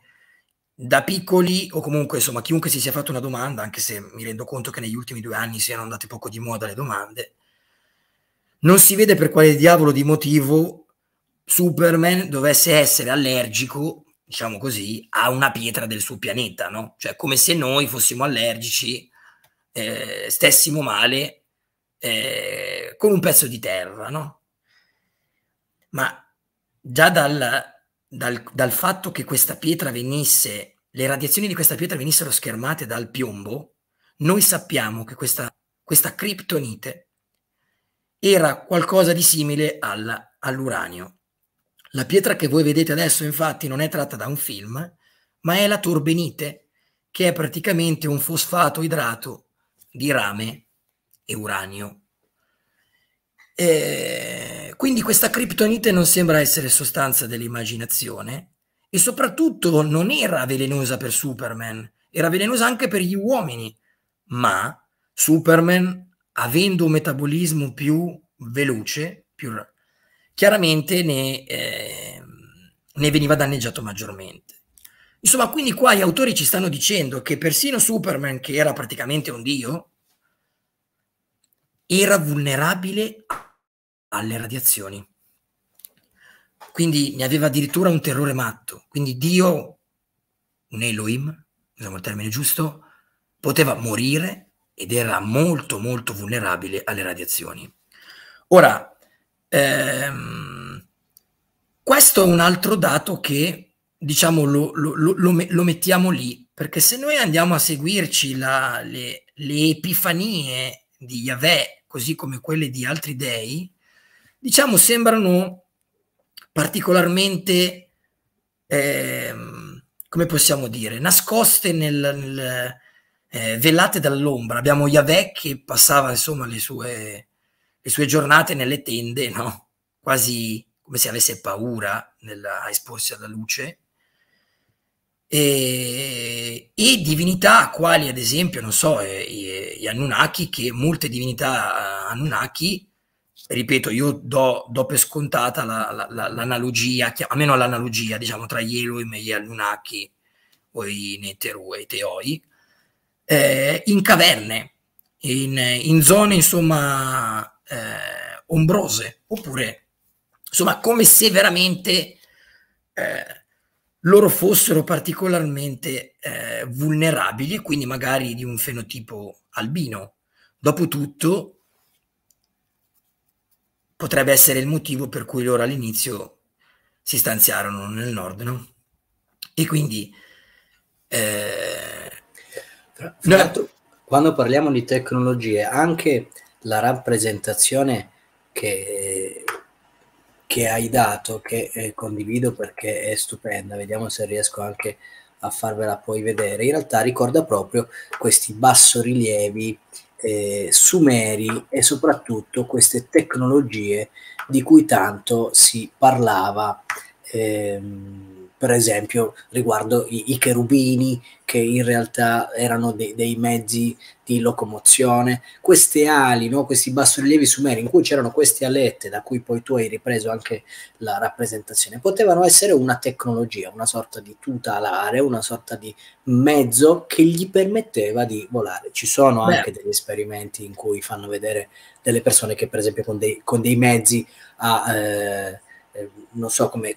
da piccoli o comunque insomma chiunque si sia fatto una domanda, anche se mi rendo conto che negli ultimi due anni siano andate poco di moda le domande, non si vede per quale diavolo di motivo Superman dovesse essere allergico, diciamo così, a una pietra del suo pianeta, no? Cioè come se noi fossimo allergici eh, stessimo male eh, con un pezzo di terra, no? Ma già dal, dal, dal fatto che questa pietra venisse, le radiazioni di questa pietra venissero schermate dal piombo, noi sappiamo che questa, questa criptonite era qualcosa di simile alla, all'uranio. La pietra che voi vedete adesso infatti non è tratta da un film, ma è la torbenite, che è praticamente un fosfato idrato di rame e uranio. E quindi questa criptonite non sembra essere sostanza dell'immaginazione e soprattutto non era velenosa per Superman, era velenosa anche per gli uomini, ma Superman, avendo un metabolismo più veloce, più, chiaramente ne, eh, ne veniva danneggiato maggiormente. Insomma, quindi qua gli autori ci stanno dicendo che persino Superman, che era praticamente un dio, era vulnerabile alle radiazioni. Quindi ne aveva addirittura un terrore matto. Quindi Dio, un Elohim, usiamo il termine giusto, poteva morire ed era molto molto vulnerabile alle radiazioni. Ora, ehm, questo è un altro dato che diciamo, lo, lo, lo, lo, mettiamo lì, perché se noi andiamo a seguirci la, le, le, epifanie di Yahweh, così come quelle di altri dei, diciamo, sembrano particolarmente, eh, come possiamo dire, nascoste nel, nel eh, velate dall'ombra. Abbiamo Yahweh che passava, insomma, le sue, le sue giornate nelle tende, no? Quasi come se avesse paura nella, a esporsi alla luce, e, e divinità quali ad esempio, non so, eh, eh, gli Anunnaki, che molte divinità eh, Anunnaki, ripeto, io do, do per scontata la, la, l'analogia, almeno l'analogia, diciamo, tra gli Elohim e gli Anunnaki, o i Neteru e i Teoi, eh, in caverne, in, in zone insomma eh, ombrose, oppure insomma come se veramente eh, loro fossero particolarmente eh, vulnerabili, quindi magari di un fenotipo albino. Dopotutto potrebbe essere il motivo per cui loro all'inizio si stanziarono nel nord, no? E quindi... Eh, fra, fra no, altro, quando parliamo di tecnologie, anche la rappresentazione che che hai dato, che eh, condivido perché è stupenda, vediamo se riesco anche a farvela poi vedere, in realtà ricorda proprio questi bassorilievi eh, sumeri e soprattutto queste tecnologie di cui tanto si parlava. Ehm, per esempio riguardo i, i cherubini che in realtà erano de, dei mezzi di locomozione, queste ali, no? questi bassorilievi sumeri in cui c'erano queste alette da cui poi tu hai ripreso anche la rappresentazione, potevano essere una tecnologia, una sorta di tuta alare, una sorta di mezzo che gli permetteva di volare. Ci sono Beh. anche degli esperimenti in cui fanno vedere delle persone che per esempio con dei, con dei mezzi a... Eh, eh non so come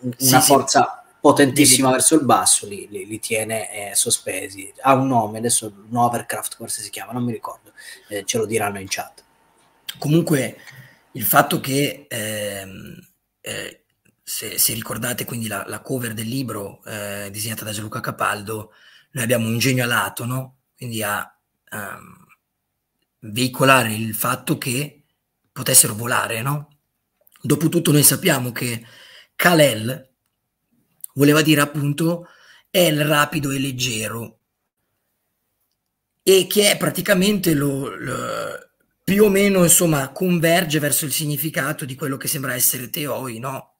una sì, forza sì. potentissima verso il basso, li, li, li tiene eh, sospesi. Ha un nome, adesso un overcraft forse si chiama, non mi ricordo, eh, ce lo diranno in chat. Comunque il fatto che, ehm, eh, se, se, ricordate quindi la, la cover del libro eh, disegnata da Gianluca Capaldo, noi abbiamo un genio alato, no? quindi a um, veicolare il fatto che potessero volare, no? Dopotutto noi sappiamo che kal voleva dire appunto El rapido e leggero, e che è praticamente lo, lo, più o meno insomma converge verso il significato di quello che sembra essere Teoi, no?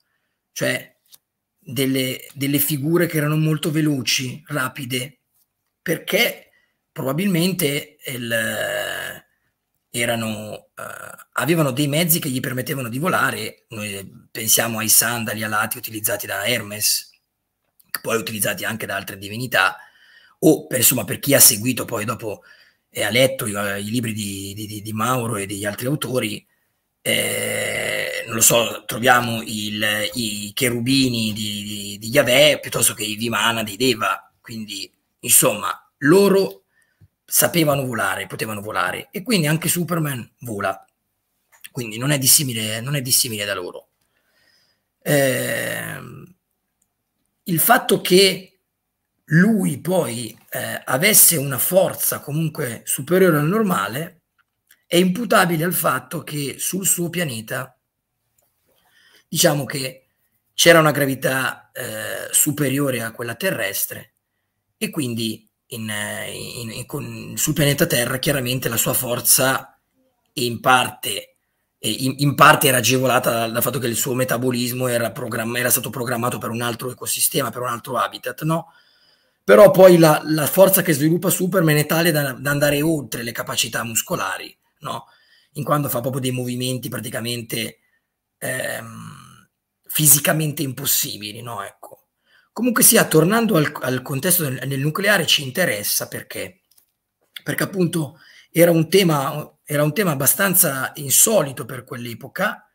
Cioè delle, delle figure che erano molto veloci, rapide, perché probabilmente il, erano, uh, avevano dei mezzi che gli permettevano di volare, noi eh, pensiamo ai sandali alati utilizzati da Hermes, poi utilizzati anche da altre divinità, o per, insomma, per chi ha seguito poi dopo e ha letto i, i libri di, di, di, Mauro e degli altri autori, eh, non lo so, troviamo il, i cherubini di, di, di Yahweh piuttosto che i Vimana di Deva, quindi insomma loro sapevano volare, potevano volare e quindi anche Superman vola. Quindi non è dissimile, non è dissimile da loro. Eh, il fatto che lui poi eh, avesse una forza comunque superiore al normale è imputabile al fatto che sul suo pianeta diciamo che c'era una gravità eh, superiore a quella terrestre e quindi in, in, in, sul pianeta Terra chiaramente la sua forza in parte in, parte era agevolata dal, dal, fatto che il suo metabolismo era, era, stato programmato per un altro ecosistema, per un altro habitat, no? Però poi la, la forza che sviluppa Superman è tale da, da, andare oltre le capacità muscolari, no? In quanto fa proprio dei movimenti praticamente ehm, fisicamente impossibili, no? Ecco. Comunque sia, tornando al, al contesto del, del, nucleare, ci interessa perché, perché appunto era un, tema, era un tema abbastanza insolito per quell'epoca,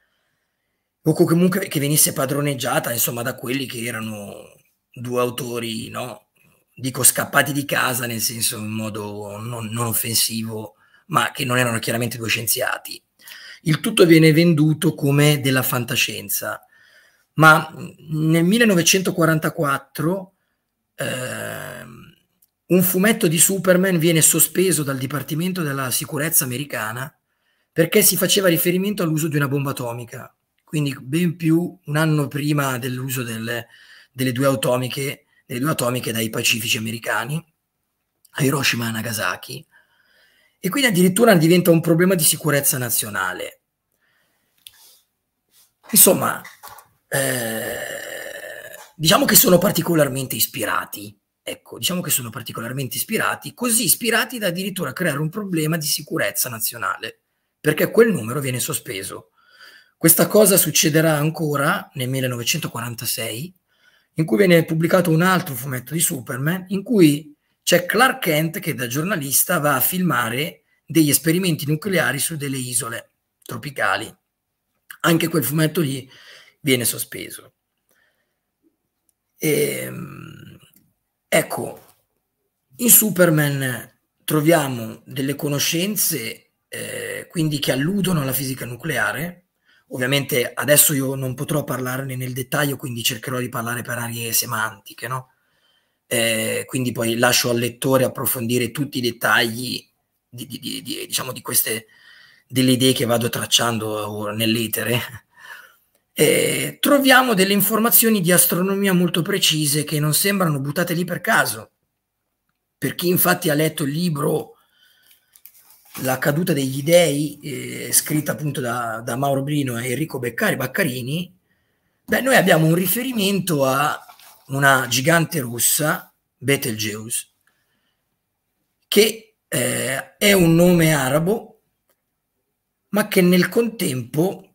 o comunque che venisse padroneggiata insomma, da quelli che erano due autori, no? dico scappati di casa, nel senso in modo non, non offensivo, ma che non erano chiaramente due scienziati. Il tutto viene venduto come della fantascienza ma mm, nel 1944 eh, un fumetto di Superman viene sospeso dal Dipartimento della Sicurezza americana perché si faceva riferimento all'uso di una bomba atomica, quindi ben più un anno prima dell'uso delle, delle, due atomiche, delle due atomiche dai pacifici americani a Hiroshima e Nagasaki, e quindi addirittura diventa un problema di sicurezza nazionale. Insomma, eh, diciamo che sono particolarmente ispirati. Ecco, diciamo che sono particolarmente ispirati, così ispirati da addirittura creare un problema di sicurezza nazionale, perché quel numero viene sospeso. Questa cosa succederà ancora nel 1946, in cui viene pubblicato un altro fumetto di Superman, in cui c'è Clark Kent che da giornalista va a filmare degli esperimenti nucleari su delle isole tropicali. Anche quel fumetto lì viene sospeso. E, ehm, ecco, in Superman troviamo delle conoscenze eh, quindi che alludono alla fisica nucleare. Ovviamente adesso io non potrò parlarne nel dettaglio, quindi cercherò di parlare per aree semantiche, no? Eh, quindi poi lascio al lettore approfondire tutti i dettagli di, di, di, diciamo, di queste delle idee che vado tracciando nell'etere eh, troviamo delle informazioni di astronomia molto precise che non sembrano buttate lì per caso. Per chi infatti ha letto il libro La caduta degli dei, eh, scritta appunto da, da, Mauro Brino e Enrico Beccari Baccarini, beh, noi abbiamo un riferimento a una gigante russa, Betelgeuse, che eh, è un nome arabo, ma che nel contempo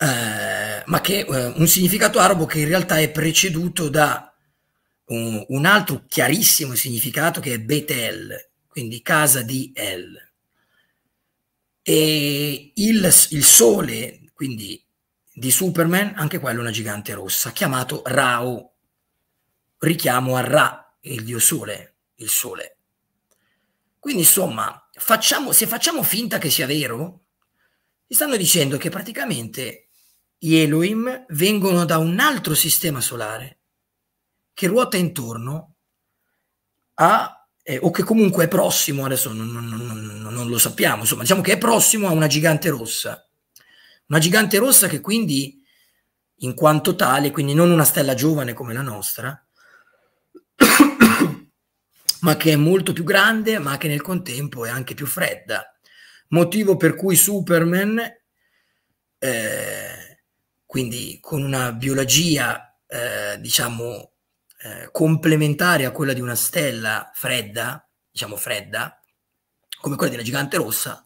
eh, ma che eh, un significato arabo che in realtà è preceduto da un, un altro chiarissimo significato che è Betel, quindi casa di El. E il, il sole, quindi di Superman, anche quello è una gigante rossa, chiamato Rao, richiamo a Ra, il dio sole, il sole. Quindi insomma, facciamo, se facciamo finta che sia vero, ci stanno dicendo che praticamente gli Elohim vengono da un altro sistema solare che ruota intorno a, eh, o che comunque è prossimo, adesso non, non, non, non lo sappiamo, insomma, diciamo che è prossimo a una gigante rossa. Una gigante rossa che quindi, in quanto tale, quindi non una stella giovane come la nostra, ma che è molto più grande, ma che nel contempo è anche più fredda. Motivo per cui Superman eh, quindi con una biologia, eh, diciamo, eh, complementare a quella di una stella fredda, diciamo fredda, come quella della gigante rossa,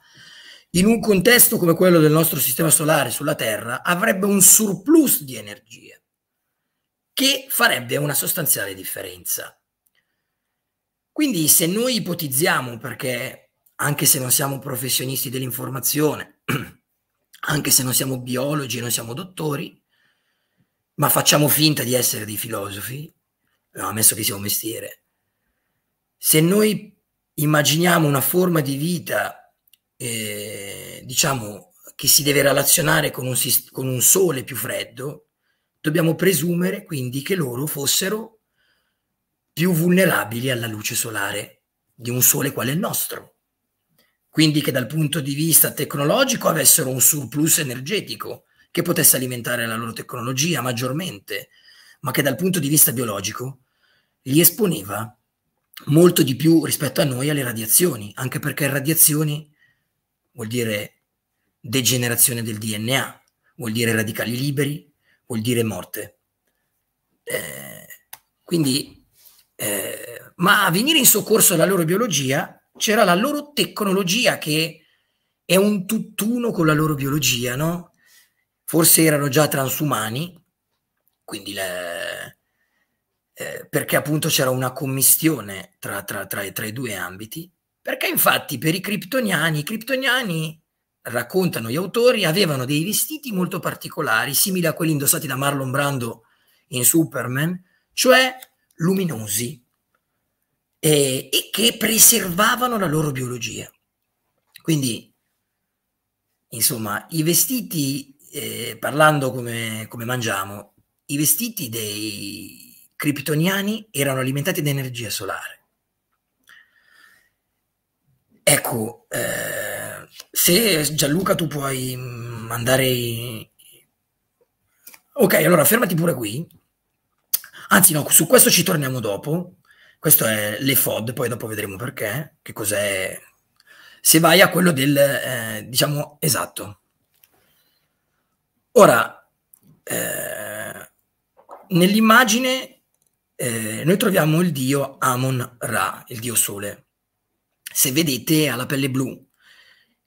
in un contesto come quello del nostro sistema solare sulla Terra, avrebbe un surplus di energie che farebbe una sostanziale differenza. Quindi se noi ipotizziamo, perché anche se non siamo professionisti dell'informazione, anche se non siamo biologi, non siamo dottori, ma facciamo finta di essere dei filosofi, ammesso che sia un mestiere, se noi immaginiamo una forma di vita, eh, diciamo, che si deve relazionare con un, con un sole più freddo, dobbiamo presumere quindi che loro fossero più vulnerabili alla luce solare di un sole quale il nostro quindi che dal punto di vista tecnologico avessero un surplus energetico che potesse alimentare la loro tecnologia maggiormente, ma che dal punto di vista biologico li esponeva molto di più rispetto a noi alle radiazioni, anche perché radiazioni vuol dire degenerazione del DNA, vuol dire radicali liberi, vuol dire morte. Eh, quindi, eh, ma a venire in soccorso alla loro biologia c'era la loro tecnologia che è un tutt'uno con la loro biologia, no? Forse erano già transumani, quindi le, eh, perché appunto c'era una commistione tra, tra, tra, tra, i due ambiti, perché infatti per i criptoniani, i criptoniani, raccontano gli autori, avevano dei vestiti molto particolari, simili a quelli indossati da Marlon Brando in Superman, cioè luminosi, eh, e che preservavano la loro biologia. Quindi, insomma, i vestiti, eh, parlando come, come mangiamo, i vestiti dei criptoniani erano alimentati da energia solare. Ecco, eh, se Gianluca tu puoi mandare... I... Ok, allora fermati pure qui. Anzi no, su questo ci torniamo dopo, questo è l'EFOD, poi dopo vedremo perché, che cos'è. Se vai a quello del, eh, diciamo, esatto. Ora, eh, nell'immagine eh, noi troviamo il dio Amon Ra, il dio sole. Se vedete ha la pelle blu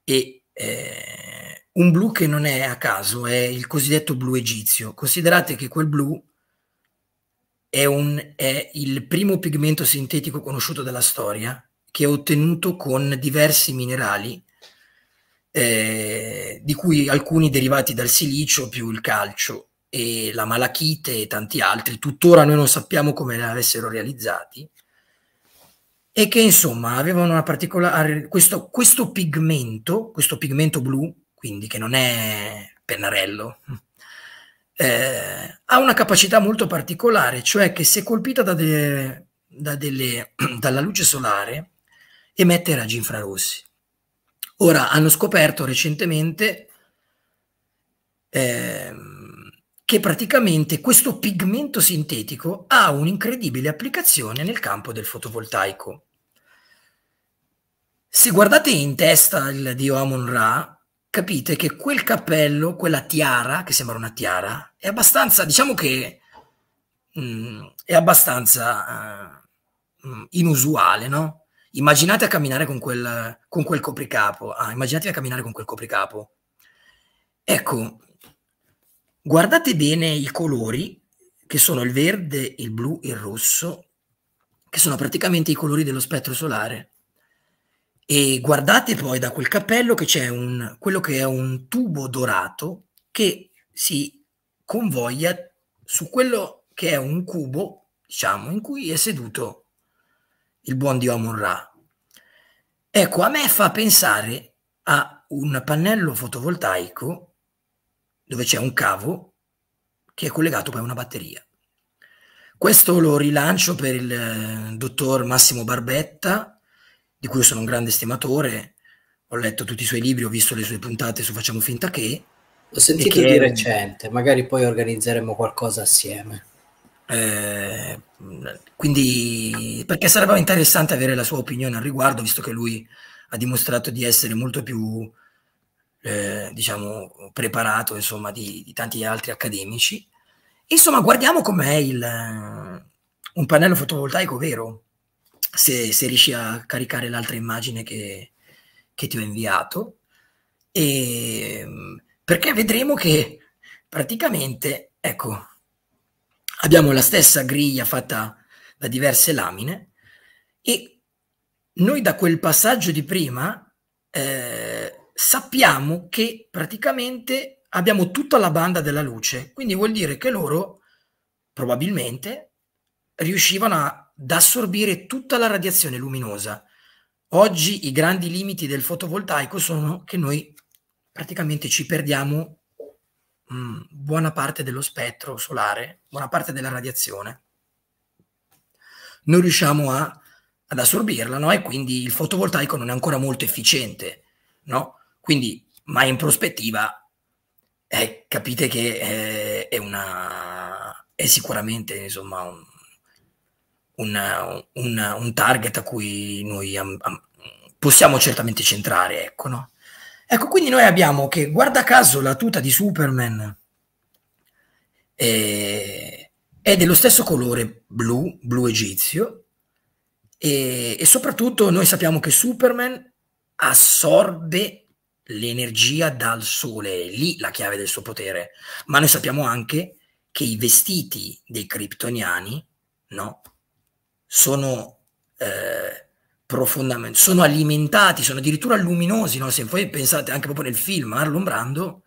e eh, un blu che non è a caso, è il cosiddetto blu egizio. Considerate che quel blu è, un, è il primo pigmento sintetico conosciuto della storia che è ottenuto con diversi minerali, eh, di cui alcuni derivati dal silicio più il calcio e la malachite e tanti altri, tuttora noi non sappiamo come ne avessero realizzati, e che insomma avevano una particolare... Questo, questo pigmento, questo pigmento blu, quindi che non è pennarello, eh, ha una capacità molto particolare, cioè che se colpita da de, da delle, dalla luce solare emette raggi infrarossi. Ora hanno scoperto recentemente eh, che praticamente questo pigmento sintetico ha un'incredibile applicazione nel campo del fotovoltaico. Se guardate in testa il dio Amon Ra, capite che quel cappello, quella tiara, che sembra una tiara, è abbastanza, diciamo che mh, mm, è abbastanza uh, inusuale, no? Immaginate a camminare con quel, con quel copricapo. Ah, immaginatevi a camminare con quel copricapo. Ecco, guardate bene i colori, che sono il verde, il blu, il rosso, che sono praticamente i colori dello spettro solare. E guardate poi da quel cappello che c'è un, quello che è un tubo dorato che si convoglia su quello che è un cubo, diciamo, in cui è seduto il buon Dio Amon Ra. Ecco, a me fa pensare a un pannello fotovoltaico dove c'è un cavo che è collegato poi a una batteria. Questo lo rilancio per il eh, dottor Massimo Barbetta, di cui sono un grande stimatore, ho letto tutti i suoi libri, ho visto le sue puntate su Facciamo finta che. L'ho sentito che, di recente, magari poi organizzeremo qualcosa assieme. Eh, quindi, perché sarebbe interessante avere la sua opinione al riguardo, visto che lui ha dimostrato di essere molto più, eh, diciamo, preparato, insomma, di, di, tanti altri accademici. Insomma, guardiamo com'è il, eh, un pannello fotovoltaico vero se, se riesci a caricare l'altra immagine che, che ti ho inviato, e, ehm, perché vedremo che praticamente, ecco, abbiamo la stessa griglia fatta da diverse lamine e noi da quel passaggio di prima eh, sappiamo che praticamente abbiamo tutta la banda della luce, quindi vuol dire che loro probabilmente riuscivano a da assorbire tutta la radiazione luminosa. Oggi i grandi limiti del fotovoltaico sono che noi praticamente ci perdiamo mh, mm, buona parte dello spettro solare, buona parte della radiazione. Non riusciamo a, ad assorbirla no? e quindi il fotovoltaico non è ancora molto efficiente. No? Quindi, ma in prospettiva, eh, capite che è, eh, è, una, è sicuramente insomma, un, una, una, un target a cui noi am, am, possiamo certamente centrare, ecco, no? Ecco, quindi noi abbiamo che, guarda caso, la tuta di Superman è, eh, è dello stesso colore blu, blu egizio, e, e soprattutto noi sappiamo che Superman assorbe l'energia dal sole, è lì la chiave del suo potere, ma noi sappiamo anche che i vestiti dei kryptoniani, no? sono eh, profondamente, sono alimentati, sono addirittura luminosi, no? se voi pensate anche proprio nel film, Marlon Brando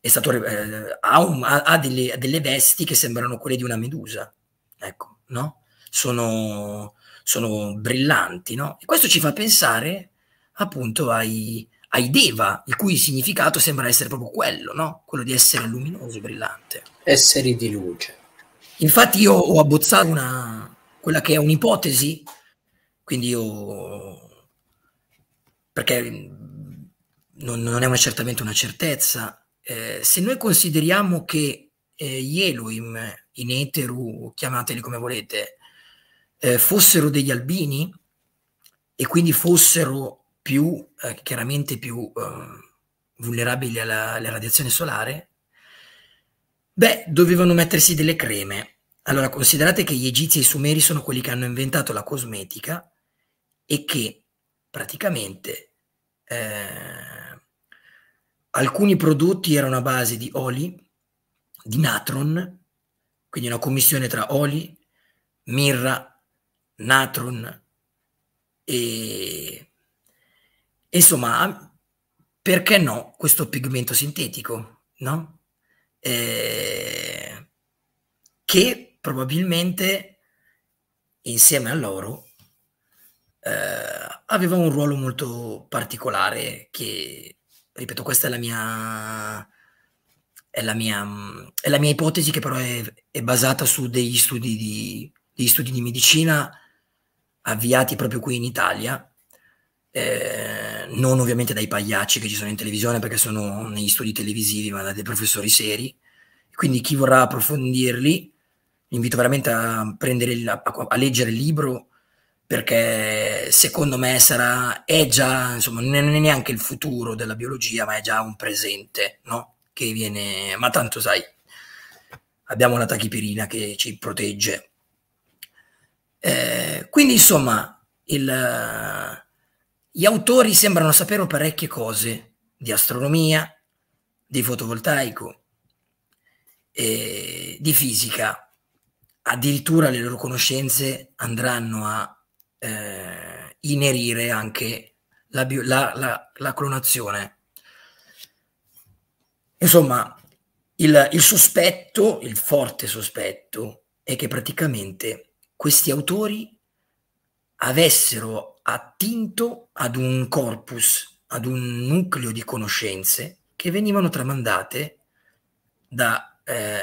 stato, eh, ha, un, ha delle, delle, vesti che sembrano quelle di una medusa, ecco, no? sono, sono brillanti, no? e questo ci fa pensare appunto ai, ai Deva, il cui significato sembra essere proprio quello, no? quello di essere luminoso, brillante. Esseri di luce. Infatti io ho abbozzato una, quella che è un'ipotesi, quindi io... perché non, non è una, certamente una certezza. Eh, se noi consideriamo che eh, gli Elohim, in Eteru, chiamateli come volete, eh, fossero degli albini e quindi fossero più, eh, chiaramente più eh, vulnerabili alla, alla radiazione solare, beh, dovevano mettersi delle creme allora, considerate che gli egizi e i sumeri sono quelli che hanno inventato la cosmetica e che praticamente eh, alcuni prodotti erano a base di oli, di natron, quindi una commissione tra oli, mirra, natron e insomma, perché no questo pigmento sintetico, no? Eh, che probabilmente insieme a loro eh, aveva un ruolo molto particolare che, ripeto, questa è la mia, è la mia, è la mia ipotesi che però è, è basata su degli studi di, degli studi di medicina avviati proprio qui in Italia, eh, non ovviamente dai pagliacci che ci sono in televisione perché sono negli studi televisivi, ma da dei professori seri. Quindi chi vorrà approfondirli invito veramente a, prendere il, a, a leggere il libro perché secondo me sarà, è già, insomma, non è neanche il futuro della biologia, ma è già un presente, no? Che viene, ma tanto sai, abbiamo la tachipirina che ci protegge. Eh, quindi insomma, il, gli autori sembrano sapere parecchie cose di astronomia, di fotovoltaico, eh, di fisica, addirittura le loro conoscenze andranno a eh, inerire anche la, bio, la, la, la clonazione. Insomma, il, il sospetto, il forte sospetto, è che praticamente questi autori avessero attinto ad un corpus, ad un nucleo di conoscenze che venivano tramandate da... Eh,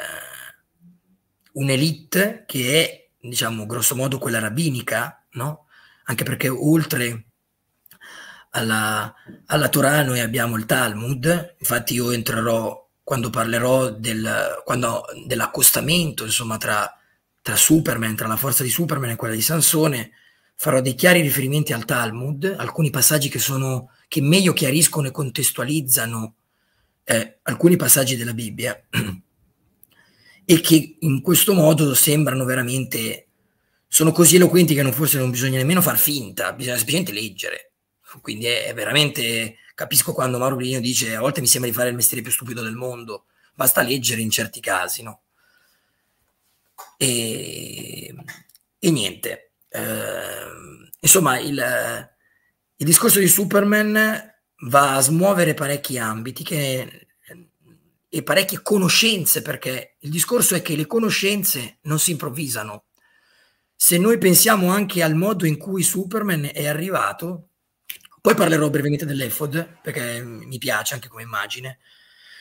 un'elite che è, diciamo, grosso modo quella rabbinica, no? Anche perché oltre alla, alla Torah noi abbiamo il Talmud, infatti io entrerò quando parlerò del, quando, dell'accostamento insomma, tra, tra, Superman, tra la forza di Superman e quella di Sansone, farò dei chiari riferimenti al Talmud, alcuni passaggi che, sono, che meglio chiariscono e contestualizzano eh, alcuni passaggi della Bibbia. e che in questo modo sembrano veramente sono così eloquenti che non forse non bisogna nemmeno far finta, bisogna semplicemente leggere. Quindi è, veramente capisco quando Mauro Lino dice a volte mi sembra di fare il mestiere più stupido del mondo, basta leggere in certi casi, no? E, e niente. Eh, insomma, il, il discorso di Superman va a smuovere parecchi ambiti che e parecchie conoscenze, perché il discorso è che le conoscenze non si improvvisano. Se noi pensiamo anche al modo in cui Superman è arrivato, poi parlerò brevemente dell'Efod, perché mi piace anche come immagine,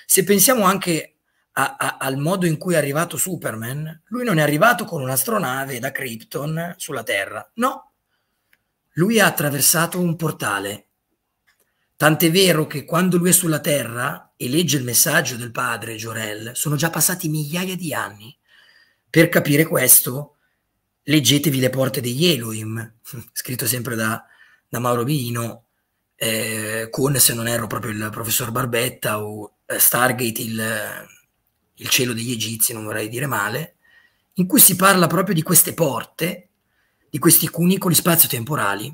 se pensiamo anche a, a, al modo in cui è arrivato Superman, lui non è arrivato con un'astronave da Krypton sulla Terra, no, lui ha attraversato un portale Tant'è vero che quando lui è sulla terra e legge il messaggio del padre Giorel, sono già passati migliaia di anni. Per capire questo, leggetevi Le porte degli Elohim, scritto sempre da, da Mauro Bino, eh, con, se non erro, proprio il professor Barbetta o eh, Stargate, il, il cielo degli Egizi, non vorrei dire male, in cui si parla proprio di queste porte, di questi cunicoli spazio-temporali,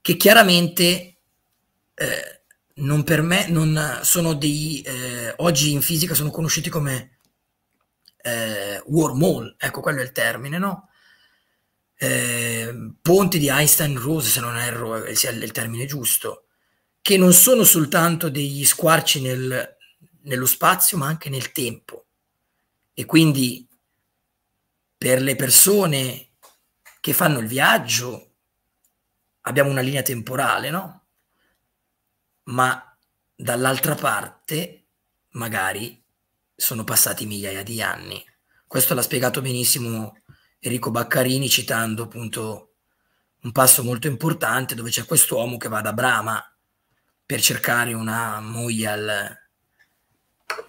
che chiaramente eh, non per me non sono dei eh, oggi in fisica sono conosciuti come eh, wormhole, ecco quello è il termine, no? Eh, ponti di Einstein-Rose, se non erro, è eh, il termine giusto, che non sono soltanto degli squarci nel, nello spazio, ma anche nel tempo. E quindi per le persone che fanno il viaggio abbiamo una linea temporale, no? ma dall'altra parte magari sono passati migliaia di anni. Questo l'ha spiegato benissimo Enrico Baccarini citando appunto un passo molto importante dove c'è quest'uomo che va da Brahma per cercare una moglie al,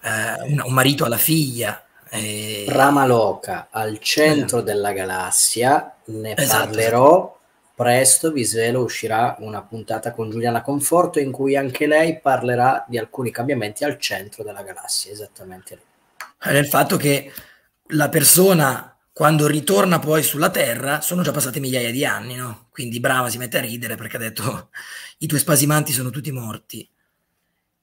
eh, un, un, marito alla figlia. Eh. Brahma Loca al centro eh. della galassia, ne esatto. parlerò esatto presto vi svelo uscirà una puntata con Giuliana Conforto in cui anche lei parlerà di alcuni cambiamenti al centro della galassia, esattamente lì. Eh, nel fatto che la persona quando ritorna poi sulla Terra sono già passate migliaia di anni, no? Quindi brava si mette a ridere perché ha detto i tuoi spasimanti sono tutti morti.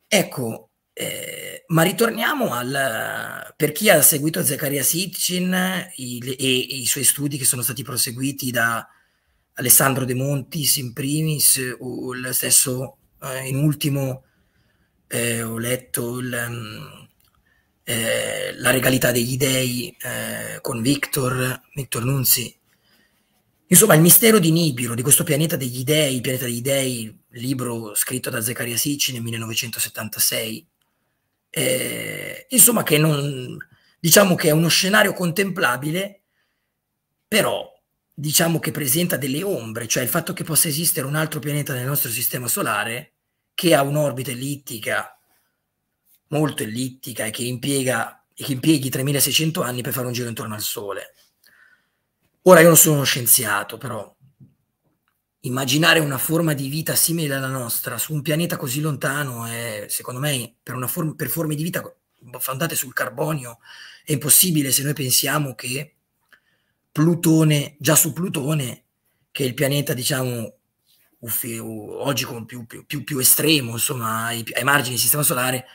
Ecco, eh, ma ritorniamo al... per chi ha seguito Zaccaria Sitchin i, e, e i suoi studi che sono stati proseguiti da Alessandro De Montis in primis o il stesso eh, in ultimo eh, ho letto il, um, eh, La regalità degli dei eh, con Victor, Victor Nunzi. Insomma, il mistero di Nibiru, di questo pianeta degli dei, pianeta degli dei, libro scritto da Zecaria Sicci nel 1976, eh, insomma che non, diciamo che è uno scenario contemplabile, però diciamo che presenta delle ombre, cioè il fatto che possa esistere un altro pianeta nel nostro sistema solare che ha un'orbita ellittica molto ellittica e che impiega e che impieghi 3600 anni per fare un giro intorno al Sole. Ora io non sono uno scienziato, però immaginare una forma di vita simile alla nostra su un pianeta così lontano è, secondo me, per, for per forme di vita fondate sul carbonio, è impossibile se noi pensiamo che Plutone, già su Plutone, che è il pianeta, diciamo, uffi, oggi con più, più, più, più estremo, insomma, ai, ai, margini del Sistema Solare,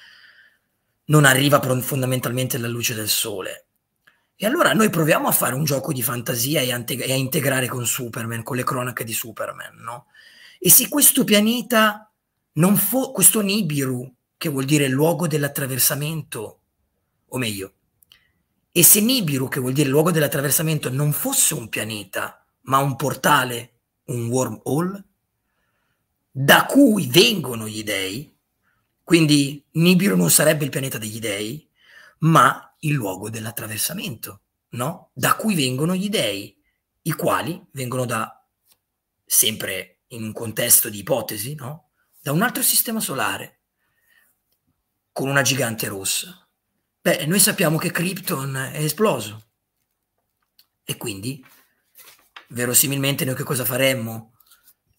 non arriva fondamentalmente alla luce del Sole. E allora noi proviamo a fare un gioco di fantasia e a, e a integrare con Superman, con le cronache di Superman, no? E se questo pianeta non fosse questo Nibiru, che vuol dire luogo dell'attraversamento, o meglio, e se Nibiru, che vuol dire luogo dell'attraversamento, non fosse un pianeta, ma un portale, un wormhole, da cui vengono gli dei, quindi Nibiru non sarebbe il pianeta degli dei, ma il luogo dell'attraversamento, no? Da cui vengono gli dei, i quali vengono da, sempre in un contesto di ipotesi, no? Da un altro sistema solare, con una gigante rossa. Beh, noi sappiamo che Krypton è esploso e quindi verosimilmente noi che cosa faremmo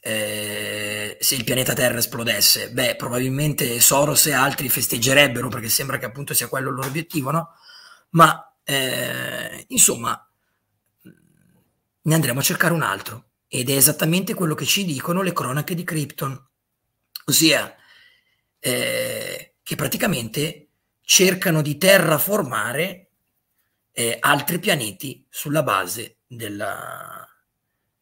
eh, se il pianeta Terra esplodesse? Beh, probabilmente Soros e altri festeggerebbero perché sembra che appunto sia quello il loro obiettivo, no? Ma eh, insomma, ne andremo a cercare un altro ed è esattamente quello che ci dicono le cronache di Krypton, ossia eh, che praticamente cercano di terraformare eh, altri pianeti sulla base della...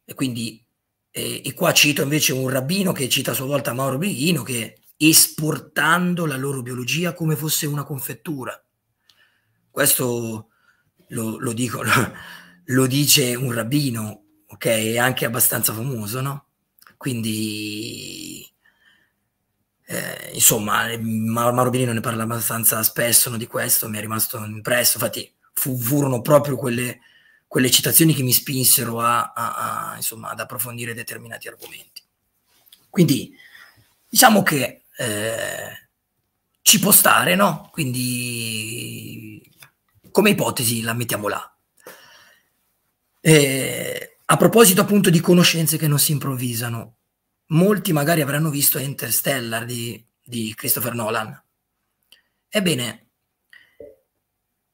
E quindi, eh, e qua cito invece un rabbino che cita a sua volta Mauro Bighino, che esportando la loro biologia come fosse una confettura. Questo lo, lo dico, lo, lo dice un rabbino, ok? Anche abbastanza famoso, no? Quindi eh, insomma, eh, Mauro Mar ne parla abbastanza spesso no, di questo, mi è rimasto impresso, infatti fu, furono proprio quelle, quelle, citazioni che mi spinsero a, a, a, insomma, ad approfondire determinati argomenti. Quindi diciamo che eh, ci può stare, no? Quindi come ipotesi la mettiamo là. E, eh, a proposito appunto di conoscenze che non si improvvisano, molti magari avranno visto Interstellar di, di Christopher Nolan. Ebbene,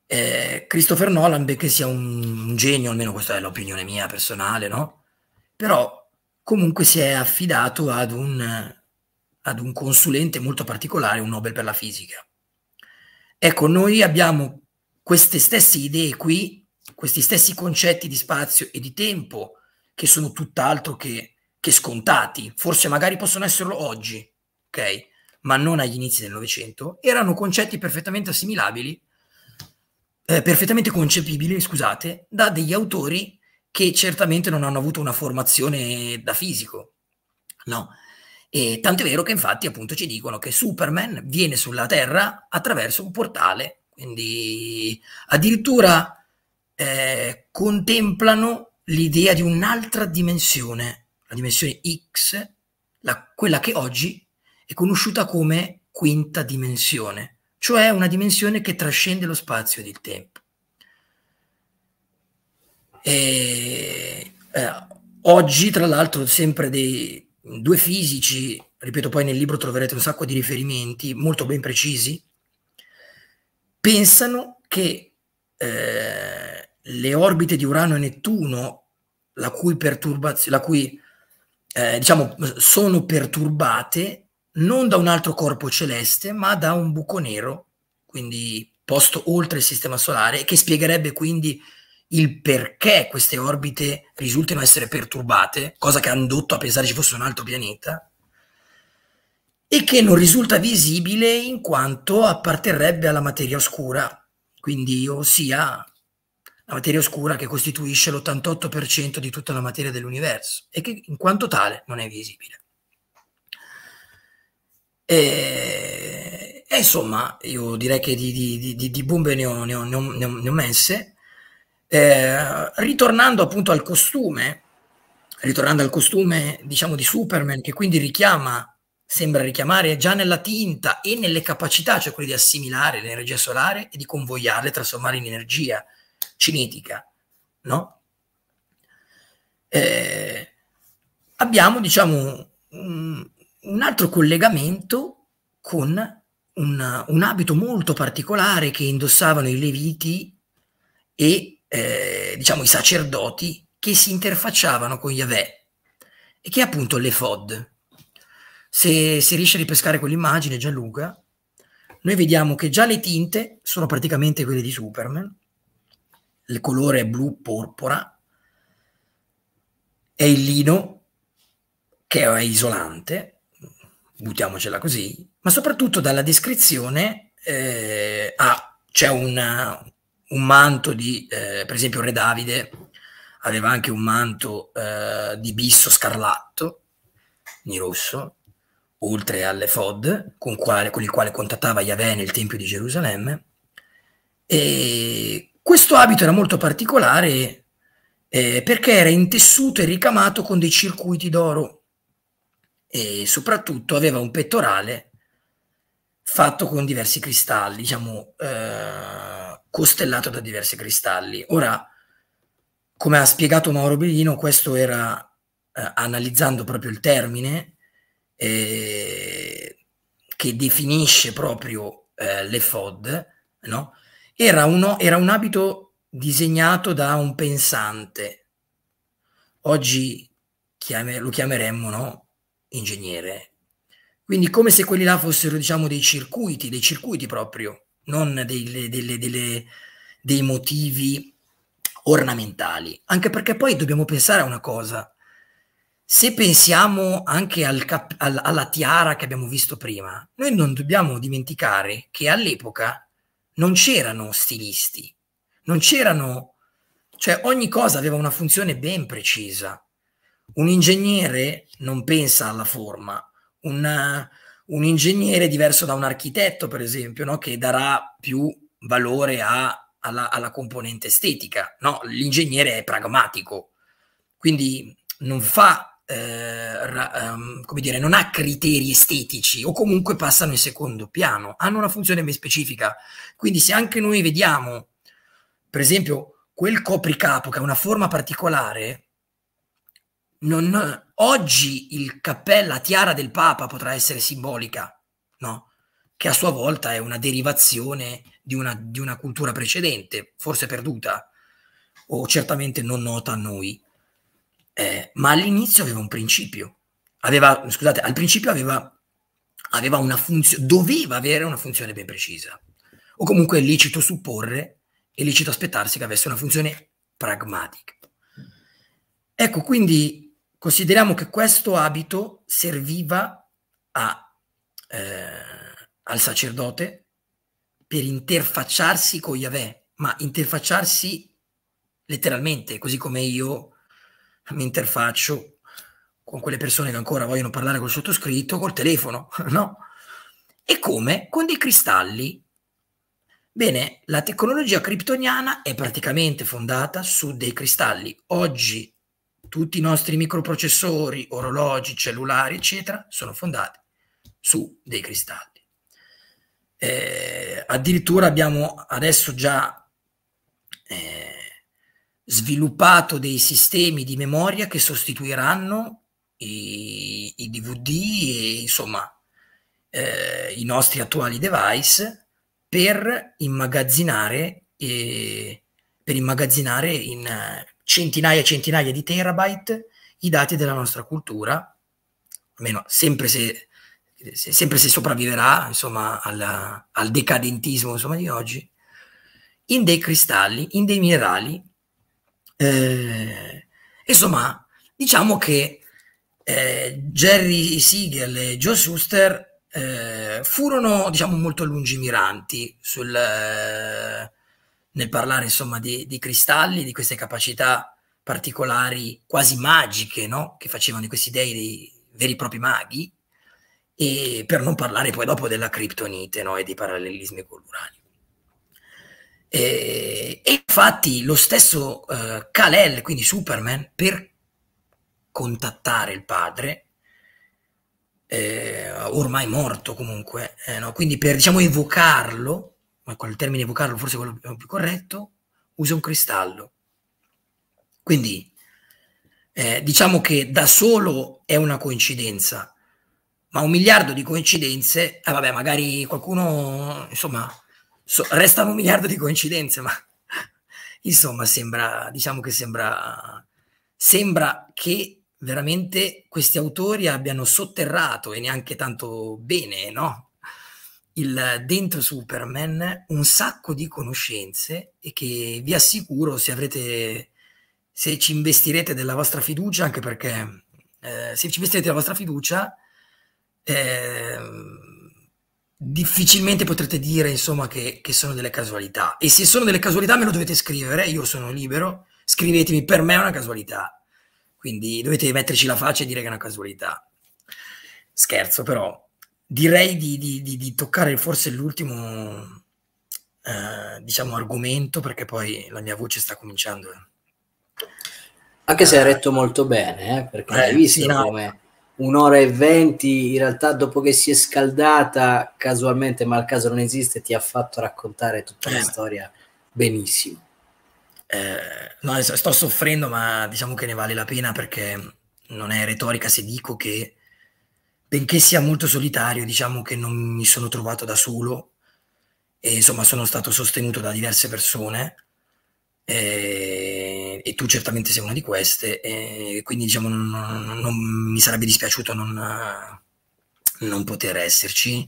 eh, Christopher Nolan, benché sia un, un genio, almeno questa è l'opinione mia personale, no? Però comunque si è affidato ad un, ad un consulente molto particolare, un Nobel per la fisica. Ecco, noi abbiamo queste stesse idee qui, questi stessi concetti di spazio e di tempo, che sono tutt'altro che che scontati, forse magari possono esserlo oggi, ok? Ma non agli inizi del Novecento, erano concetti perfettamente assimilabili, eh, perfettamente concepibili, scusate, da degli autori che certamente non hanno avuto una formazione da fisico, no? E tanto è vero che infatti appunto ci dicono che Superman viene sulla Terra attraverso un portale, quindi addirittura eh, contemplano l'idea di un'altra dimensione la dimensione X, la, quella che oggi è conosciuta come quinta dimensione, cioè una dimensione che trascende lo spazio ed il tempo. E, eh, oggi, tra l'altro, sempre dei due fisici, ripeto poi nel libro troverete un sacco di riferimenti molto ben precisi, pensano che eh, le orbite di Urano e Nettuno, la cui perturbazione, la cui eh, diciamo, sono perturbate non da un altro corpo celeste, ma da un buco nero, quindi posto oltre il sistema solare, che spiegherebbe quindi il perché queste orbite risultino essere perturbate, cosa che ha indotto a pensare ci fosse un altro pianeta, e che non risulta visibile in quanto apparterrebbe alla materia oscura, quindi ossia la materia oscura che costituisce l'88% di tutta la materia dell'universo e che in quanto tale non è visibile. E, e insomma, io direi che di, di, di, di bombe ne ho, ne ho, ne ho, ne ho messe. Eh, ritornando appunto al costume, ritornando al costume diciamo di Superman, che quindi richiama, sembra richiamare già nella tinta e nelle capacità, cioè quelle di assimilare l'energia solare e di convoiarla e trasformarla in energia cinetica, no? Eh, abbiamo, diciamo, un, un, altro collegamento con un, un, abito molto particolare che indossavano i leviti e, eh, diciamo, i sacerdoti che si interfacciavano con Yahweh e che è appunto l'Efod. Se si riesce a ripescare quell'immagine, Gianluca, noi vediamo che già le tinte sono praticamente quelle di Superman, il colore blu-porpora, è il lino che è isolante, buttiamocela così, ma soprattutto dalla descrizione eh, ah, c'è un, un, manto di, eh, per esempio Re Davide aveva anche un manto eh, di bisso scarlatto, di rosso, oltre alle FOD, con, quale, con il quale contattava Yahweh nel Tempio di Gerusalemme, e questo abito era molto particolare eh, perché era intessuto e ricamato con dei circuiti d'oro e soprattutto aveva un pettorale fatto con diversi cristalli, diciamo eh, costellato da diversi cristalli. Ora, come ha spiegato Mauro Bellino, questo era, eh, analizzando proprio il termine, eh, che definisce proprio eh, le FOD, no? Era un, era un abito disegnato da un pensante. Oggi chiame, lo chiameremmo no? ingegnere. Quindi come se quelli là fossero diciamo dei circuiti, dei circuiti proprio, non dei, delle, delle, dei motivi ornamentali. Anche perché poi dobbiamo pensare a una cosa. Se pensiamo anche al cap- alla tiara che abbiamo visto prima, noi non dobbiamo dimenticare che all'epoca non c'erano stilisti, non c'erano, cioè ogni cosa aveva una funzione ben precisa. Un ingegnere non pensa alla forma, una, un ingegnere diverso da un architetto, per esempio, no? che darà più valore a, alla, alla, componente estetica. No? L'ingegnere è pragmatico, quindi non fa eh, ra, um, come dire, non ha criteri estetici o comunque passano in secondo piano, hanno una funzione ben specifica. Quindi se anche noi vediamo, per esempio, quel copricapo che ha una forma particolare, non, oggi il cappella, la tiara del Papa potrà essere simbolica, no? che a sua volta è una derivazione di una, di una cultura precedente, forse perduta o certamente non nota a noi eh, ma all'inizio aveva un principio. Aveva, scusate, al principio aveva, aveva una funzione, doveva avere una funzione ben precisa. O comunque è lecito supporre, è lecito aspettarsi che avesse una funzione pragmatica. Ecco, quindi consideriamo che questo abito serviva a, eh, al sacerdote per interfacciarsi con Yahweh, ma interfacciarsi letteralmente, così come io mi interfaccio con quelle persone che ancora vogliono parlare col sottoscritto, col telefono, no? E come? Con dei cristalli. Bene, la tecnologia criptoniana è praticamente fondata su dei cristalli. Oggi tutti i nostri microprocessori, orologi, cellulari, eccetera, sono fondati su dei cristalli. Eh, addirittura abbiamo adesso già eh, sviluppato dei sistemi di memoria che sostituiranno i, i DVD e insomma eh, i nostri attuali device per immagazzinare, eh, per immagazzinare in eh, centinaia e centinaia di terabyte i dati della nostra cultura, almeno sempre se, sempre se sopravviverà insomma, alla, al decadentismo insomma, di oggi, in dei cristalli, in dei minerali eh, insomma, diciamo che eh, Jerry Siegel e Joe Schuster eh, furono diciamo, molto lungimiranti sul, eh, nel parlare insomma, di, di, cristalli, di queste capacità particolari quasi magiche no? che facevano di questi dei, dei veri e propri maghi, e per non parlare poi dopo della criptonite no? e dei parallelismi con l'uranio e, eh, e infatti lo stesso eh, Kalel, quindi Superman, per contattare il padre, eh, ormai morto comunque, eh, no? quindi per diciamo evocarlo, ma con il termine evocarlo forse è quello più corretto, usa un cristallo. Quindi eh, diciamo che da solo è una coincidenza, ma un miliardo di coincidenze, eh, vabbè, magari qualcuno, insomma, so, restano un miliardo di coincidenze, ma insomma sembra, diciamo che sembra, sembra che veramente questi autori abbiano sotterrato e neanche tanto bene, no? Il, dentro Superman un sacco di conoscenze e che vi assicuro se avrete se ci investirete della vostra fiducia anche perché eh, se ci investirete la vostra fiducia eh, difficilmente potrete dire insomma che, che, sono delle casualità e se sono delle casualità me lo dovete scrivere io sono libero scrivetemi per me è una casualità quindi dovete metterci la faccia e dire che è una casualità scherzo però direi di, di, di, di toccare forse l'ultimo eh, diciamo argomento perché poi la mia voce sta cominciando eh. anche se hai retto molto bene eh, perché eh, hai visto sì, come un'ora e venti, in realtà dopo che si è scaldata, casualmente, ma il caso non esiste, ti ha fatto raccontare tutta la eh. storia benissimo. Eh, no, sto soffrendo, ma diciamo che ne vale la pena perché non è retorica se dico che, benché sia molto solitario, diciamo che non mi sono trovato da solo e insomma sono stato sostenuto da diverse persone eh, e tu certamente sei una di queste, eh, quindi diciamo non, non, mi sarebbe dispiaciuto non, non poter esserci.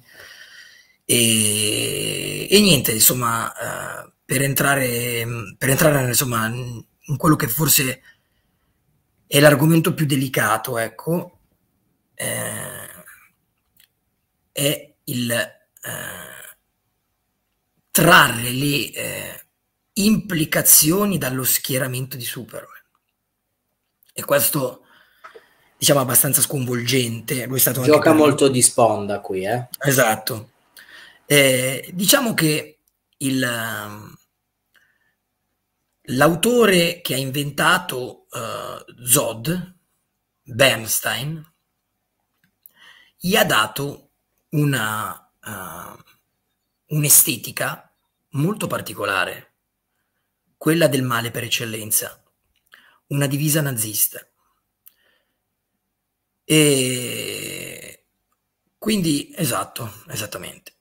E, e niente, insomma, eh, per entrare, per entrare insomma, in quello che forse è l'argomento più delicato, ecco, eh, è il eh, trarre le implicazioni dallo schieramento di Superman. E questo diciamo abbastanza sconvolgente. Lui è stato Gioca molto di sponda qui, eh? Esatto. Eh, diciamo che il, um, l'autore che ha inventato uh, Zod, Bernstein, gli ha dato una, uh, un'estetica molto particolare quella del male per eccellenza, una divisa nazista. E quindi, esatto, esattamente.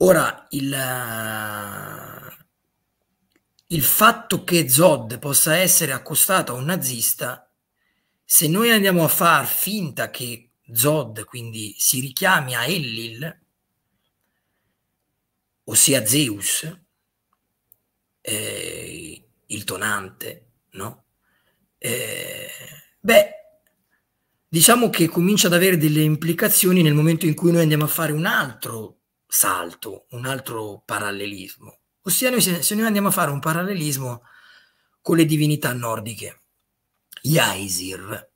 Ora, il, il fatto che Zod possa essere accostato a un nazista, se noi andiamo a far finta che Zod quindi si richiami a Ellil, ossia Zeus, eh, il tonante, no? Eh, beh, diciamo che comincia ad avere delle implicazioni nel momento in cui noi andiamo a fare un altro salto, un altro parallelismo. Ossia, noi, se noi andiamo a fare un parallelismo con le divinità nordiche, gli Aesir,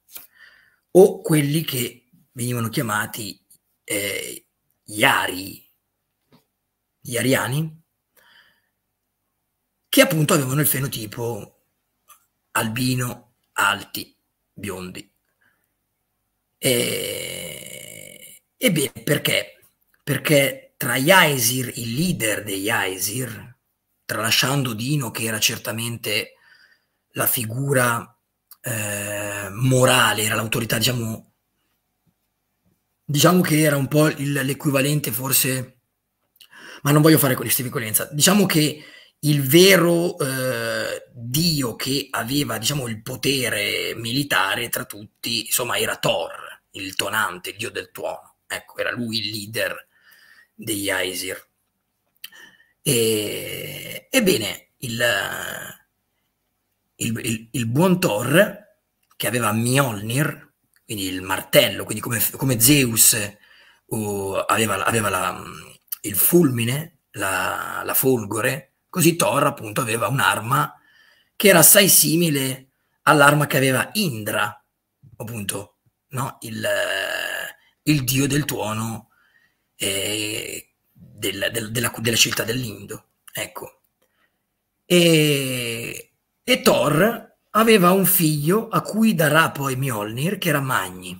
o quelli che venivano chiamati eh, gli Ari, gli Ariani, che appunto avevano il fenotipo albino, alti, biondi. E... Ebbene, perché? Perché tra gli Aesir, il leader degli Aesir, tralasciando Dino, che era certamente la figura eh, morale, era l'autorità, diciamo, diciamo che era un po' il, l'equivalente forse, ma non voglio fare quell'equivalenza, diciamo che il vero eh, dio che aveva diciamo, il potere militare tra tutti, insomma, era Thor, il tonante, il dio del tuono. Ecco, era lui il leader degli Aesir. E, ebbene, il, il, il, il, buon Thor, che aveva Mjolnir, quindi il martello, quindi come, come Zeus oh, aveva, aveva la, il fulmine, la, la folgore, Così Thor appunto aveva un'arma che era assai simile all'arma che aveva Indra, appunto, no? il, eh, il, dio del tuono eh, del, del, della, della, città dell'Indo. Ecco. E, e Thor aveva un figlio a cui darà poi Mjolnir, che era Magni.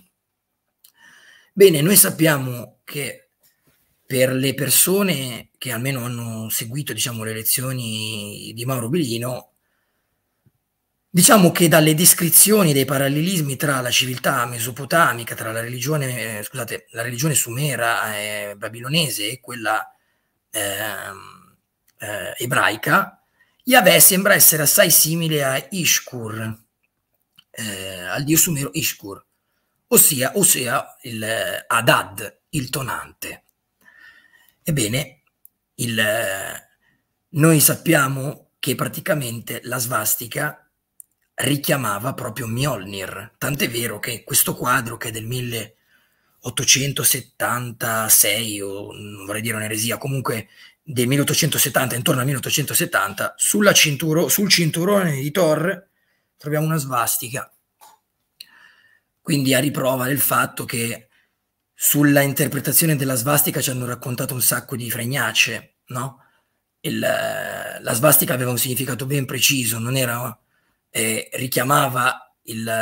Bene, noi sappiamo che per le persone che almeno hanno seguito diciamo, le lezioni di Mauro Bilino, diciamo che dalle descrizioni dei parallelismi tra la civiltà mesopotamica, tra la religione, eh, scusate, la religione sumera e babilonese e quella ehm, eh, ebraica, Yahweh sembra essere assai simile a Ishkur, eh, al dio sumero Ishkur, ossia, ossia il eh, Adad, il tonante. Ebbene, il, noi sappiamo che praticamente la svastica richiamava proprio Mjolnir, tant'è vero che questo quadro che è del 1876 o non vorrei dire un'eresia, comunque del 1870 intorno al 1870 cinturo, sul cinturone di Thor troviamo una svastica quindi a riprova del fatto che sulla interpretazione della svastica ci hanno raccontato un sacco di fregnacce, no? Il, la svastica aveva un significato ben preciso, non era, eh, richiamava il,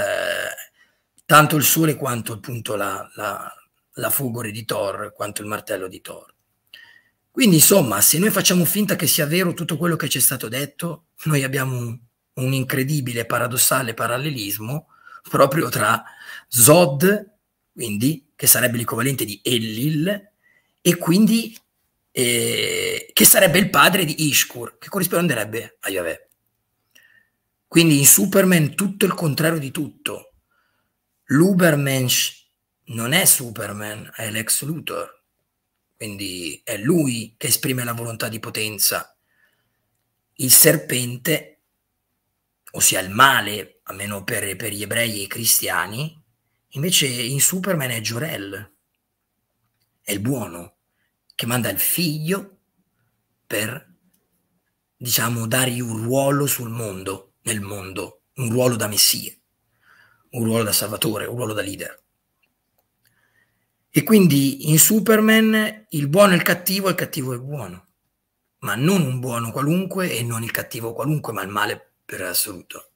tanto il sole quanto appunto la, la, la fulgore di Thor, quanto il martello di Thor. Quindi insomma, se noi facciamo finta che sia vero tutto quello che ci è stato detto, noi abbiamo un, un incredibile paradossale parallelismo proprio tra Zod, quindi che sarebbe l'equivalente di Elil, e quindi eh, che sarebbe il padre di Ishkur, che corrisponderebbe a Yahweh. Quindi in Superman tutto il contrario di tutto. L'Ubermensch non è Superman, è l'ex Luthor. Quindi è lui che esprime la volontà di potenza. Il serpente, ossia il male, almeno per, per gli ebrei e i cristiani, Invece in Superman è Jorel, è il buono, che manda il figlio per, diciamo, dargli un ruolo sul mondo, nel mondo, un ruolo da messia, un ruolo da salvatore, un ruolo da leader. E quindi in Superman il buono e il cattivo, il cattivo e il buono, ma non un buono qualunque e non il cattivo qualunque, ma il male per assoluto.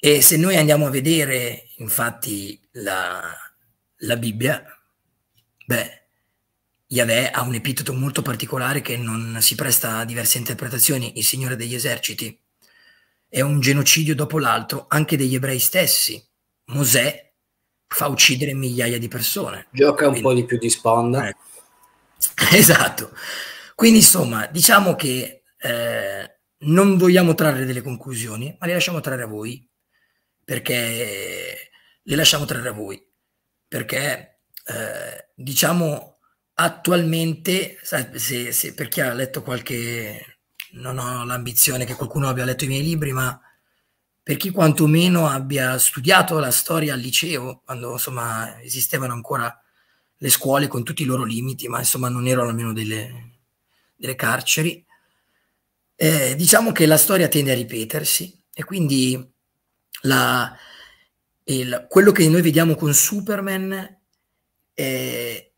E se noi andiamo a vedere infatti la, la Bibbia, beh, Yahweh ha un epiteto molto particolare che non si presta a diverse interpretazioni, il Signore degli eserciti. È un genocidio dopo l'altro anche degli ebrei stessi. Mosè fa uccidere migliaia di persone. Gioca un Quindi, po' di più di sponda. Eh. Esatto. Quindi insomma, diciamo che eh, non vogliamo trarre delle conclusioni, ma le lasciamo trarre a voi perché le lasciamo trarre a voi, perché eh, diciamo attualmente, se, se, per chi ha letto qualche, non ho l'ambizione che qualcuno abbia letto i miei libri, ma per chi quantomeno abbia studiato la storia al liceo, quando insomma esistevano ancora le scuole con tutti i loro limiti, ma insomma non erano almeno delle, delle carceri, eh, diciamo che la storia tende a ripetersi e quindi la, il, quello che noi vediamo con Superman eh,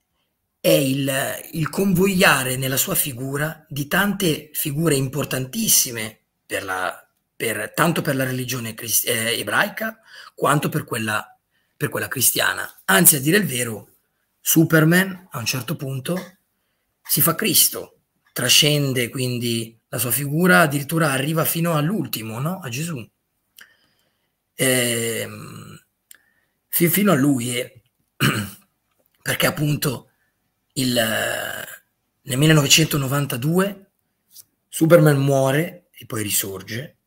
è il, il, convogliare nella sua figura di tante figure importantissime per la, per, tanto per la religione eh, ebraica quanto per quella, per quella cristiana. Anzi, a dire il vero, Superman a un certo punto si fa Cristo, trascende quindi la sua figura, addirittura arriva fino all'ultimo, no? a Gesù eh, fino a lui, eh, perché appunto il, nel 1992 Superman muore e poi risorge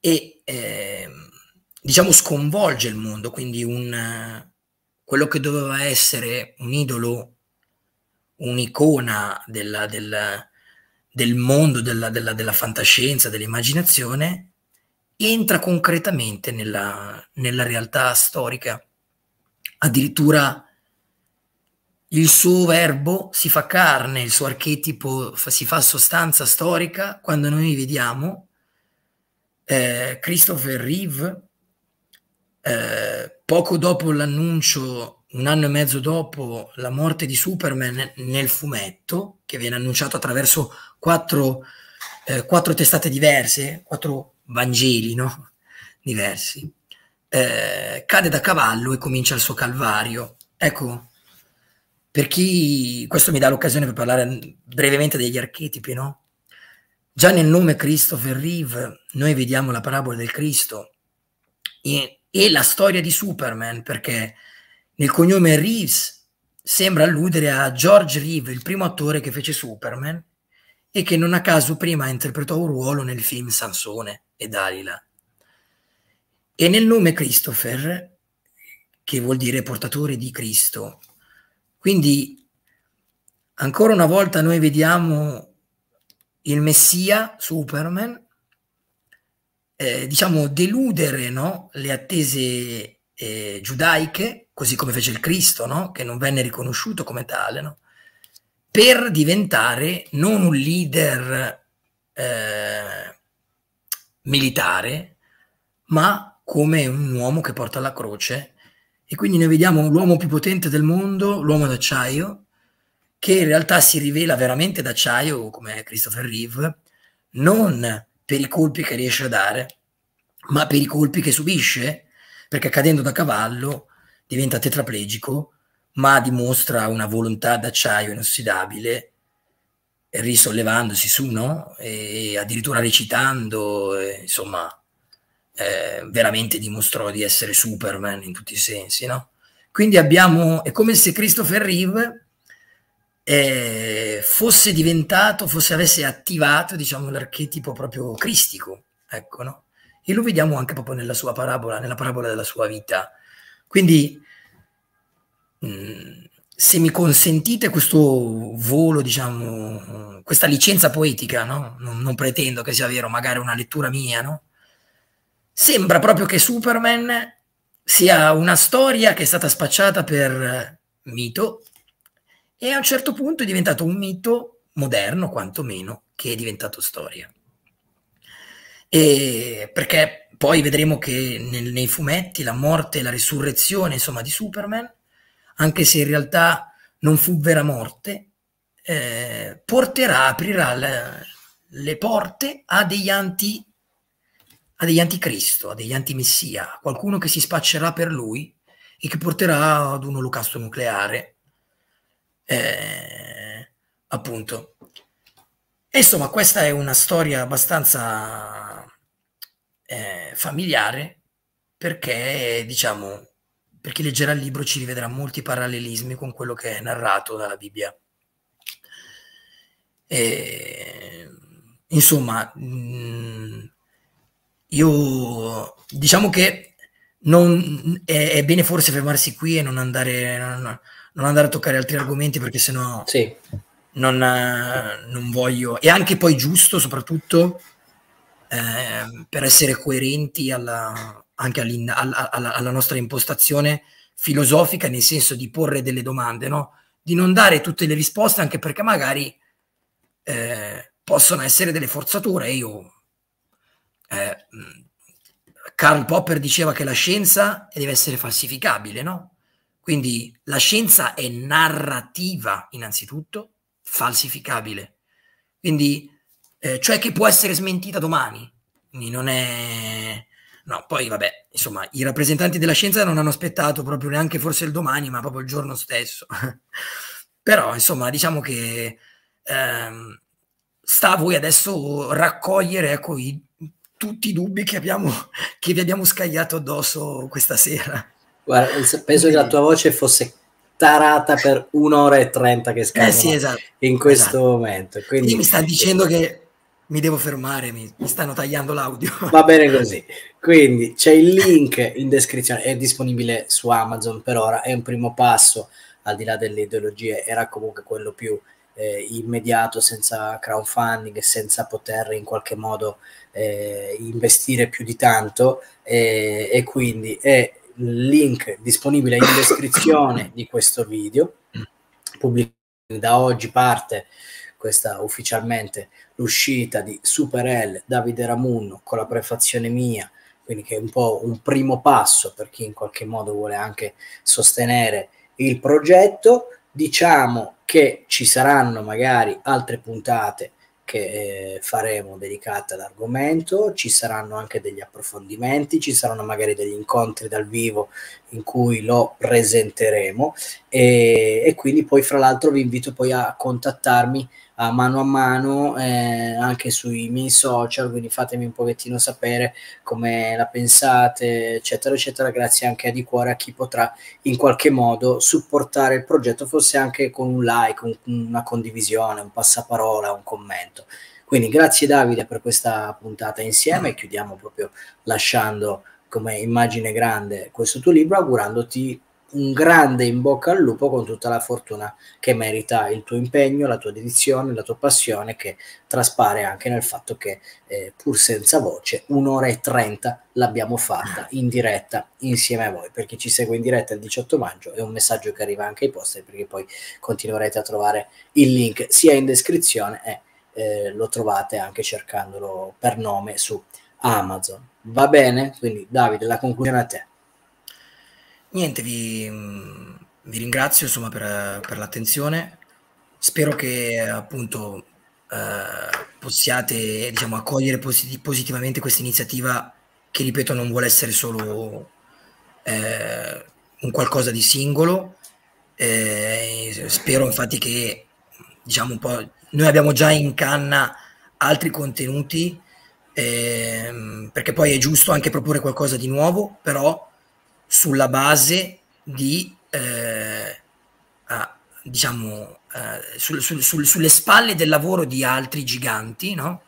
e eh, diciamo sconvolge il mondo, quindi un, quello che doveva essere un idolo, un'icona della, della, del mondo della, della fantascienza, dell'immaginazione, entra concretamente nella, nella realtà storica. Addirittura il suo verbo si fa carne, il suo archetipo fa, si fa sostanza storica quando noi vediamo eh, Christopher Reeve, eh, poco dopo l'annuncio, un anno e mezzo dopo la morte di Superman nel fumetto, che viene annunciato attraverso quattro, eh, quattro testate diverse, quattro Vangeli no? diversi, eh, cade da cavallo e comincia il suo calvario. Ecco, per chi questo mi dà l'occasione per parlare brevemente degli archetipi, no? Già nel nome Christopher Reeve noi vediamo la parabola del Cristo e, e la storia di Superman, perché nel cognome Reeves sembra alludere a George Reeve, il primo attore che fece Superman e che non a caso prima interpretò un ruolo nel film Sansone e Dalila. E nel nome Christopher, che vuol dire portatore di Cristo, quindi ancora una volta noi vediamo il Messia, Superman, eh, diciamo deludere no? le attese eh, giudaiche, così come fece il Cristo, no? che non venne riconosciuto come tale, no? per diventare non un leader eh, militare, ma come un uomo che porta la croce. E quindi noi vediamo l'uomo più potente del mondo, l'uomo d'acciaio, che in realtà si rivela veramente d'acciaio, come Christopher Reeve, non per i colpi che riesce a dare, ma per i colpi che subisce, perché cadendo da cavallo diventa tetraplegico, ma dimostra una volontà d'acciaio inossidabile risollevandosi su, no? E addirittura recitando, e, insomma, eh, veramente dimostrò di essere Superman in tutti i sensi, no? Quindi abbiamo, è come se Christopher Reeve eh, fosse diventato, fosse avesse attivato, diciamo, l'archetipo proprio cristico, ecco, no? E lo vediamo anche proprio nella sua parabola, nella parabola della sua vita. Quindi mh, mm, se mi consentite questo volo, diciamo, questa licenza poetica, no? non, non, pretendo che sia vero, magari una lettura mia, no? sembra proprio che Superman sia una storia che è stata spacciata per mito e a un certo punto è diventato un mito moderno, quantomeno, che è diventato storia. E perché poi vedremo che nel, nei fumetti la morte e la risurrezione, insomma, di Superman anche se in realtà non fu vera morte, eh, porterà, aprirà le, le porte a degli, anti, a degli anticristo, a degli antimessia, qualcuno che si spaccerà per lui e che porterà ad un olocausto nucleare. Eh, appunto. E insomma, questa è una storia abbastanza eh, familiare perché, diciamo, per chi leggerà il libro ci rivedrà molti parallelismi con quello che è narrato dalla Bibbia. E, insomma, mm, io diciamo che non, è, è, bene forse fermarsi qui e non andare, non, non andare a toccare altri argomenti perché sennò sì. non, non voglio... E anche poi giusto, soprattutto, eh, per essere coerenti alla, anche alla, alla nostra impostazione filosofica, nel senso di porre delle domande, no? di non dare tutte le risposte, anche perché magari eh, possono essere delle forzature. Io, eh, Karl Popper diceva che la scienza deve essere falsificabile, no? Quindi la scienza è narrativa, innanzitutto, falsificabile. Quindi, eh, cioè che può essere smentita domani. Quindi non è No, poi vabbè, insomma, i rappresentanti della scienza non hanno aspettato proprio neanche forse il domani, ma proprio il giorno stesso. Però, insomma, diciamo che ehm, sta a voi adesso raccogliere ecco, i, tutti i dubbi che, abbiamo, che vi abbiamo scagliato addosso questa sera. Guarda, penso che la tua voce fosse tarata per un'ora e trenta che scatta eh sì, esatto, in questo esatto. momento. Quindi... Quindi mi sta dicendo che mi devo fermare, mi, mi, stanno tagliando l'audio. Va bene così. Quindi c'è il link in descrizione, è disponibile su Amazon per ora, è un primo passo, al di là delle ideologie, era comunque quello più eh, immediato, senza crowdfunding, senza poter in qualche modo eh, investire più di tanto eh, e quindi è il link disponibile in descrizione di questo video, pubblicato da oggi parte questa ufficialmente l'uscita di Super L Davide Ramunno con la prefazione mia, quindi che è un po' un primo passo per chi in qualche modo vuole anche sostenere il progetto. Diciamo che ci saranno magari altre puntate che eh, faremo dedicate all'argomento, ci saranno anche degli approfondimenti, ci saranno magari degli incontri dal vivo in cui lo presenteremo e, e quindi poi fra l'altro vi invito poi a contattarmi a mano a mano eh, anche sui miei social, quindi fatemi un pochettino sapere come la pensate, eccetera, eccetera, grazie anche di cuore a chi potrà in qualche modo supportare il progetto, forse anche con un like, un, una condivisione, un passaparola, un commento. Quindi grazie Davide per questa puntata insieme e chiudiamo proprio lasciando come immagine grande questo tuo libro augurandoti un grande in bocca al lupo con tutta la fortuna che merita il tuo impegno, la tua dedizione, la tua passione che traspare anche nel fatto che eh, pur senza voce un'ora e trenta l'abbiamo fatta ah. in diretta insieme a voi. Per chi ci segue in diretta il 18 maggio è un messaggio che arriva anche ai posti perché poi continuerete a trovare il link sia in descrizione e eh, lo trovate anche cercandolo per nome su Amazon. Va bene? Quindi Davide, la conclusione a te niente, vi, vi ringrazio insomma, per, per, l'attenzione. Spero che appunto eh, possiate diciamo, accogliere posit- positivamente questa iniziativa che, ripeto, non vuole essere solo eh, un qualcosa di singolo. Eh, spero infatti che diciamo un po' noi abbiamo già in canna altri contenuti ehm, perché poi è giusto anche proporre qualcosa di nuovo però sulla base di, eh, ah, diciamo, eh, sul, sul, sul, sulle spalle del lavoro di altri giganti, no?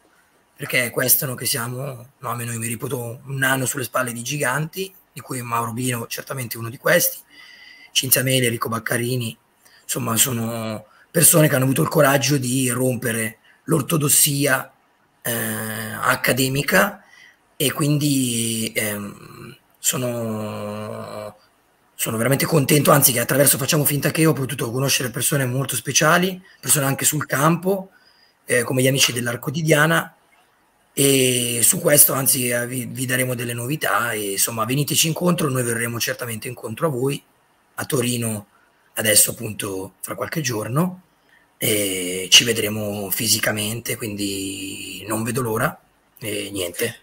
Perché questo no, che siamo, no, almeno io mi ripeto un anno sulle spalle di giganti, di cui Mauro Bino certamente uno di questi, Cinzia Mele, Rico Baccarini, insomma sono persone che hanno avuto il coraggio di rompere l'ortodossia eh, accademica e quindi ehm, sono, sono veramente contento, anzi che attraverso Facciamo Finta che ho potuto conoscere persone molto speciali, persone anche sul campo, eh, come gli amici dell'Arcodidiana e su questo anzi eh, vi, vi, daremo delle novità e insomma veniteci incontro, noi verremo certamente incontro a voi a Torino adesso appunto fra qualche giorno e ci vedremo fisicamente quindi non vedo l'ora e niente.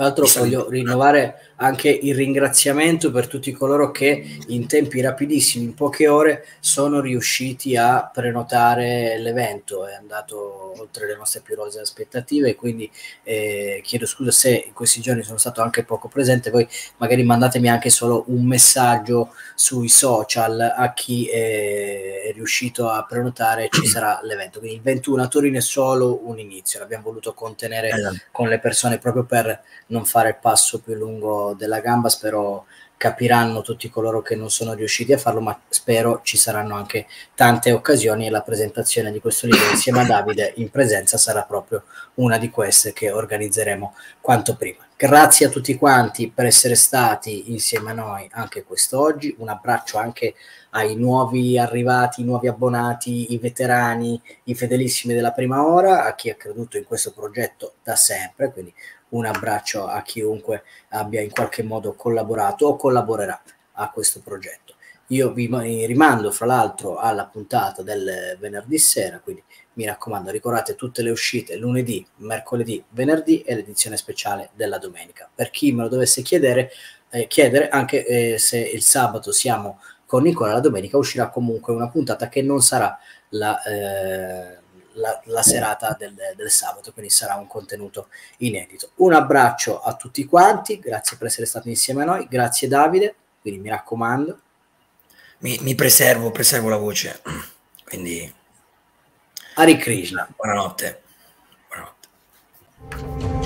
Tra l'altro voglio rinnovare anche il ringraziamento per tutti coloro che in tempi rapidissimi, in poche ore, sono riusciti a prenotare l'evento. È andato oltre le nostre più rose aspettative, quindi eh, chiedo scusa se in questi giorni sono stato anche poco presente. Voi magari mandatemi anche solo un messaggio sui social a chi eh, è, riuscito a prenotare ci sarà l'evento. Quindi il 21 a Torino è solo un inizio, l'abbiamo voluto contenere eh. con le persone proprio per non fare il passo più lungo della gamba spero capiranno tutti coloro che non sono riusciti a farlo, ma spero ci saranno anche tante occasioni e la presentazione di questo libro insieme a Davide in presenza sarà proprio una di queste che organizzeremo quanto prima. Grazie a tutti quanti per essere stati insieme a noi anche quest'oggi, un abbraccio anche ai nuovi arrivati, i nuovi abbonati, i veterani, i fedelissimi della prima ora, a chi ha creduto in questo progetto da sempre, quindi un abbraccio a chiunque abbia in qualche modo collaborato o collaborerà a questo progetto. Io vi eh, rimando fra l'altro alla puntata del venerdì sera, quindi mi raccomando ricordate tutte le uscite lunedì, mercoledì, venerdì e l'edizione speciale della domenica. Per chi me lo dovesse chiedere, eh, chiedere anche eh, se il sabato siamo con Nicola, la domenica uscirà comunque una puntata che non sarà la, eh, la, la serata del, del, sabato, quindi sarà un contenuto inedito. Un abbraccio a tutti quanti, grazie per essere stati insieme a noi, grazie Davide, quindi mi raccomando. Mi, mi preservo, preservo la voce, quindi... Hari Krishna. Buonanotte. Buonanotte.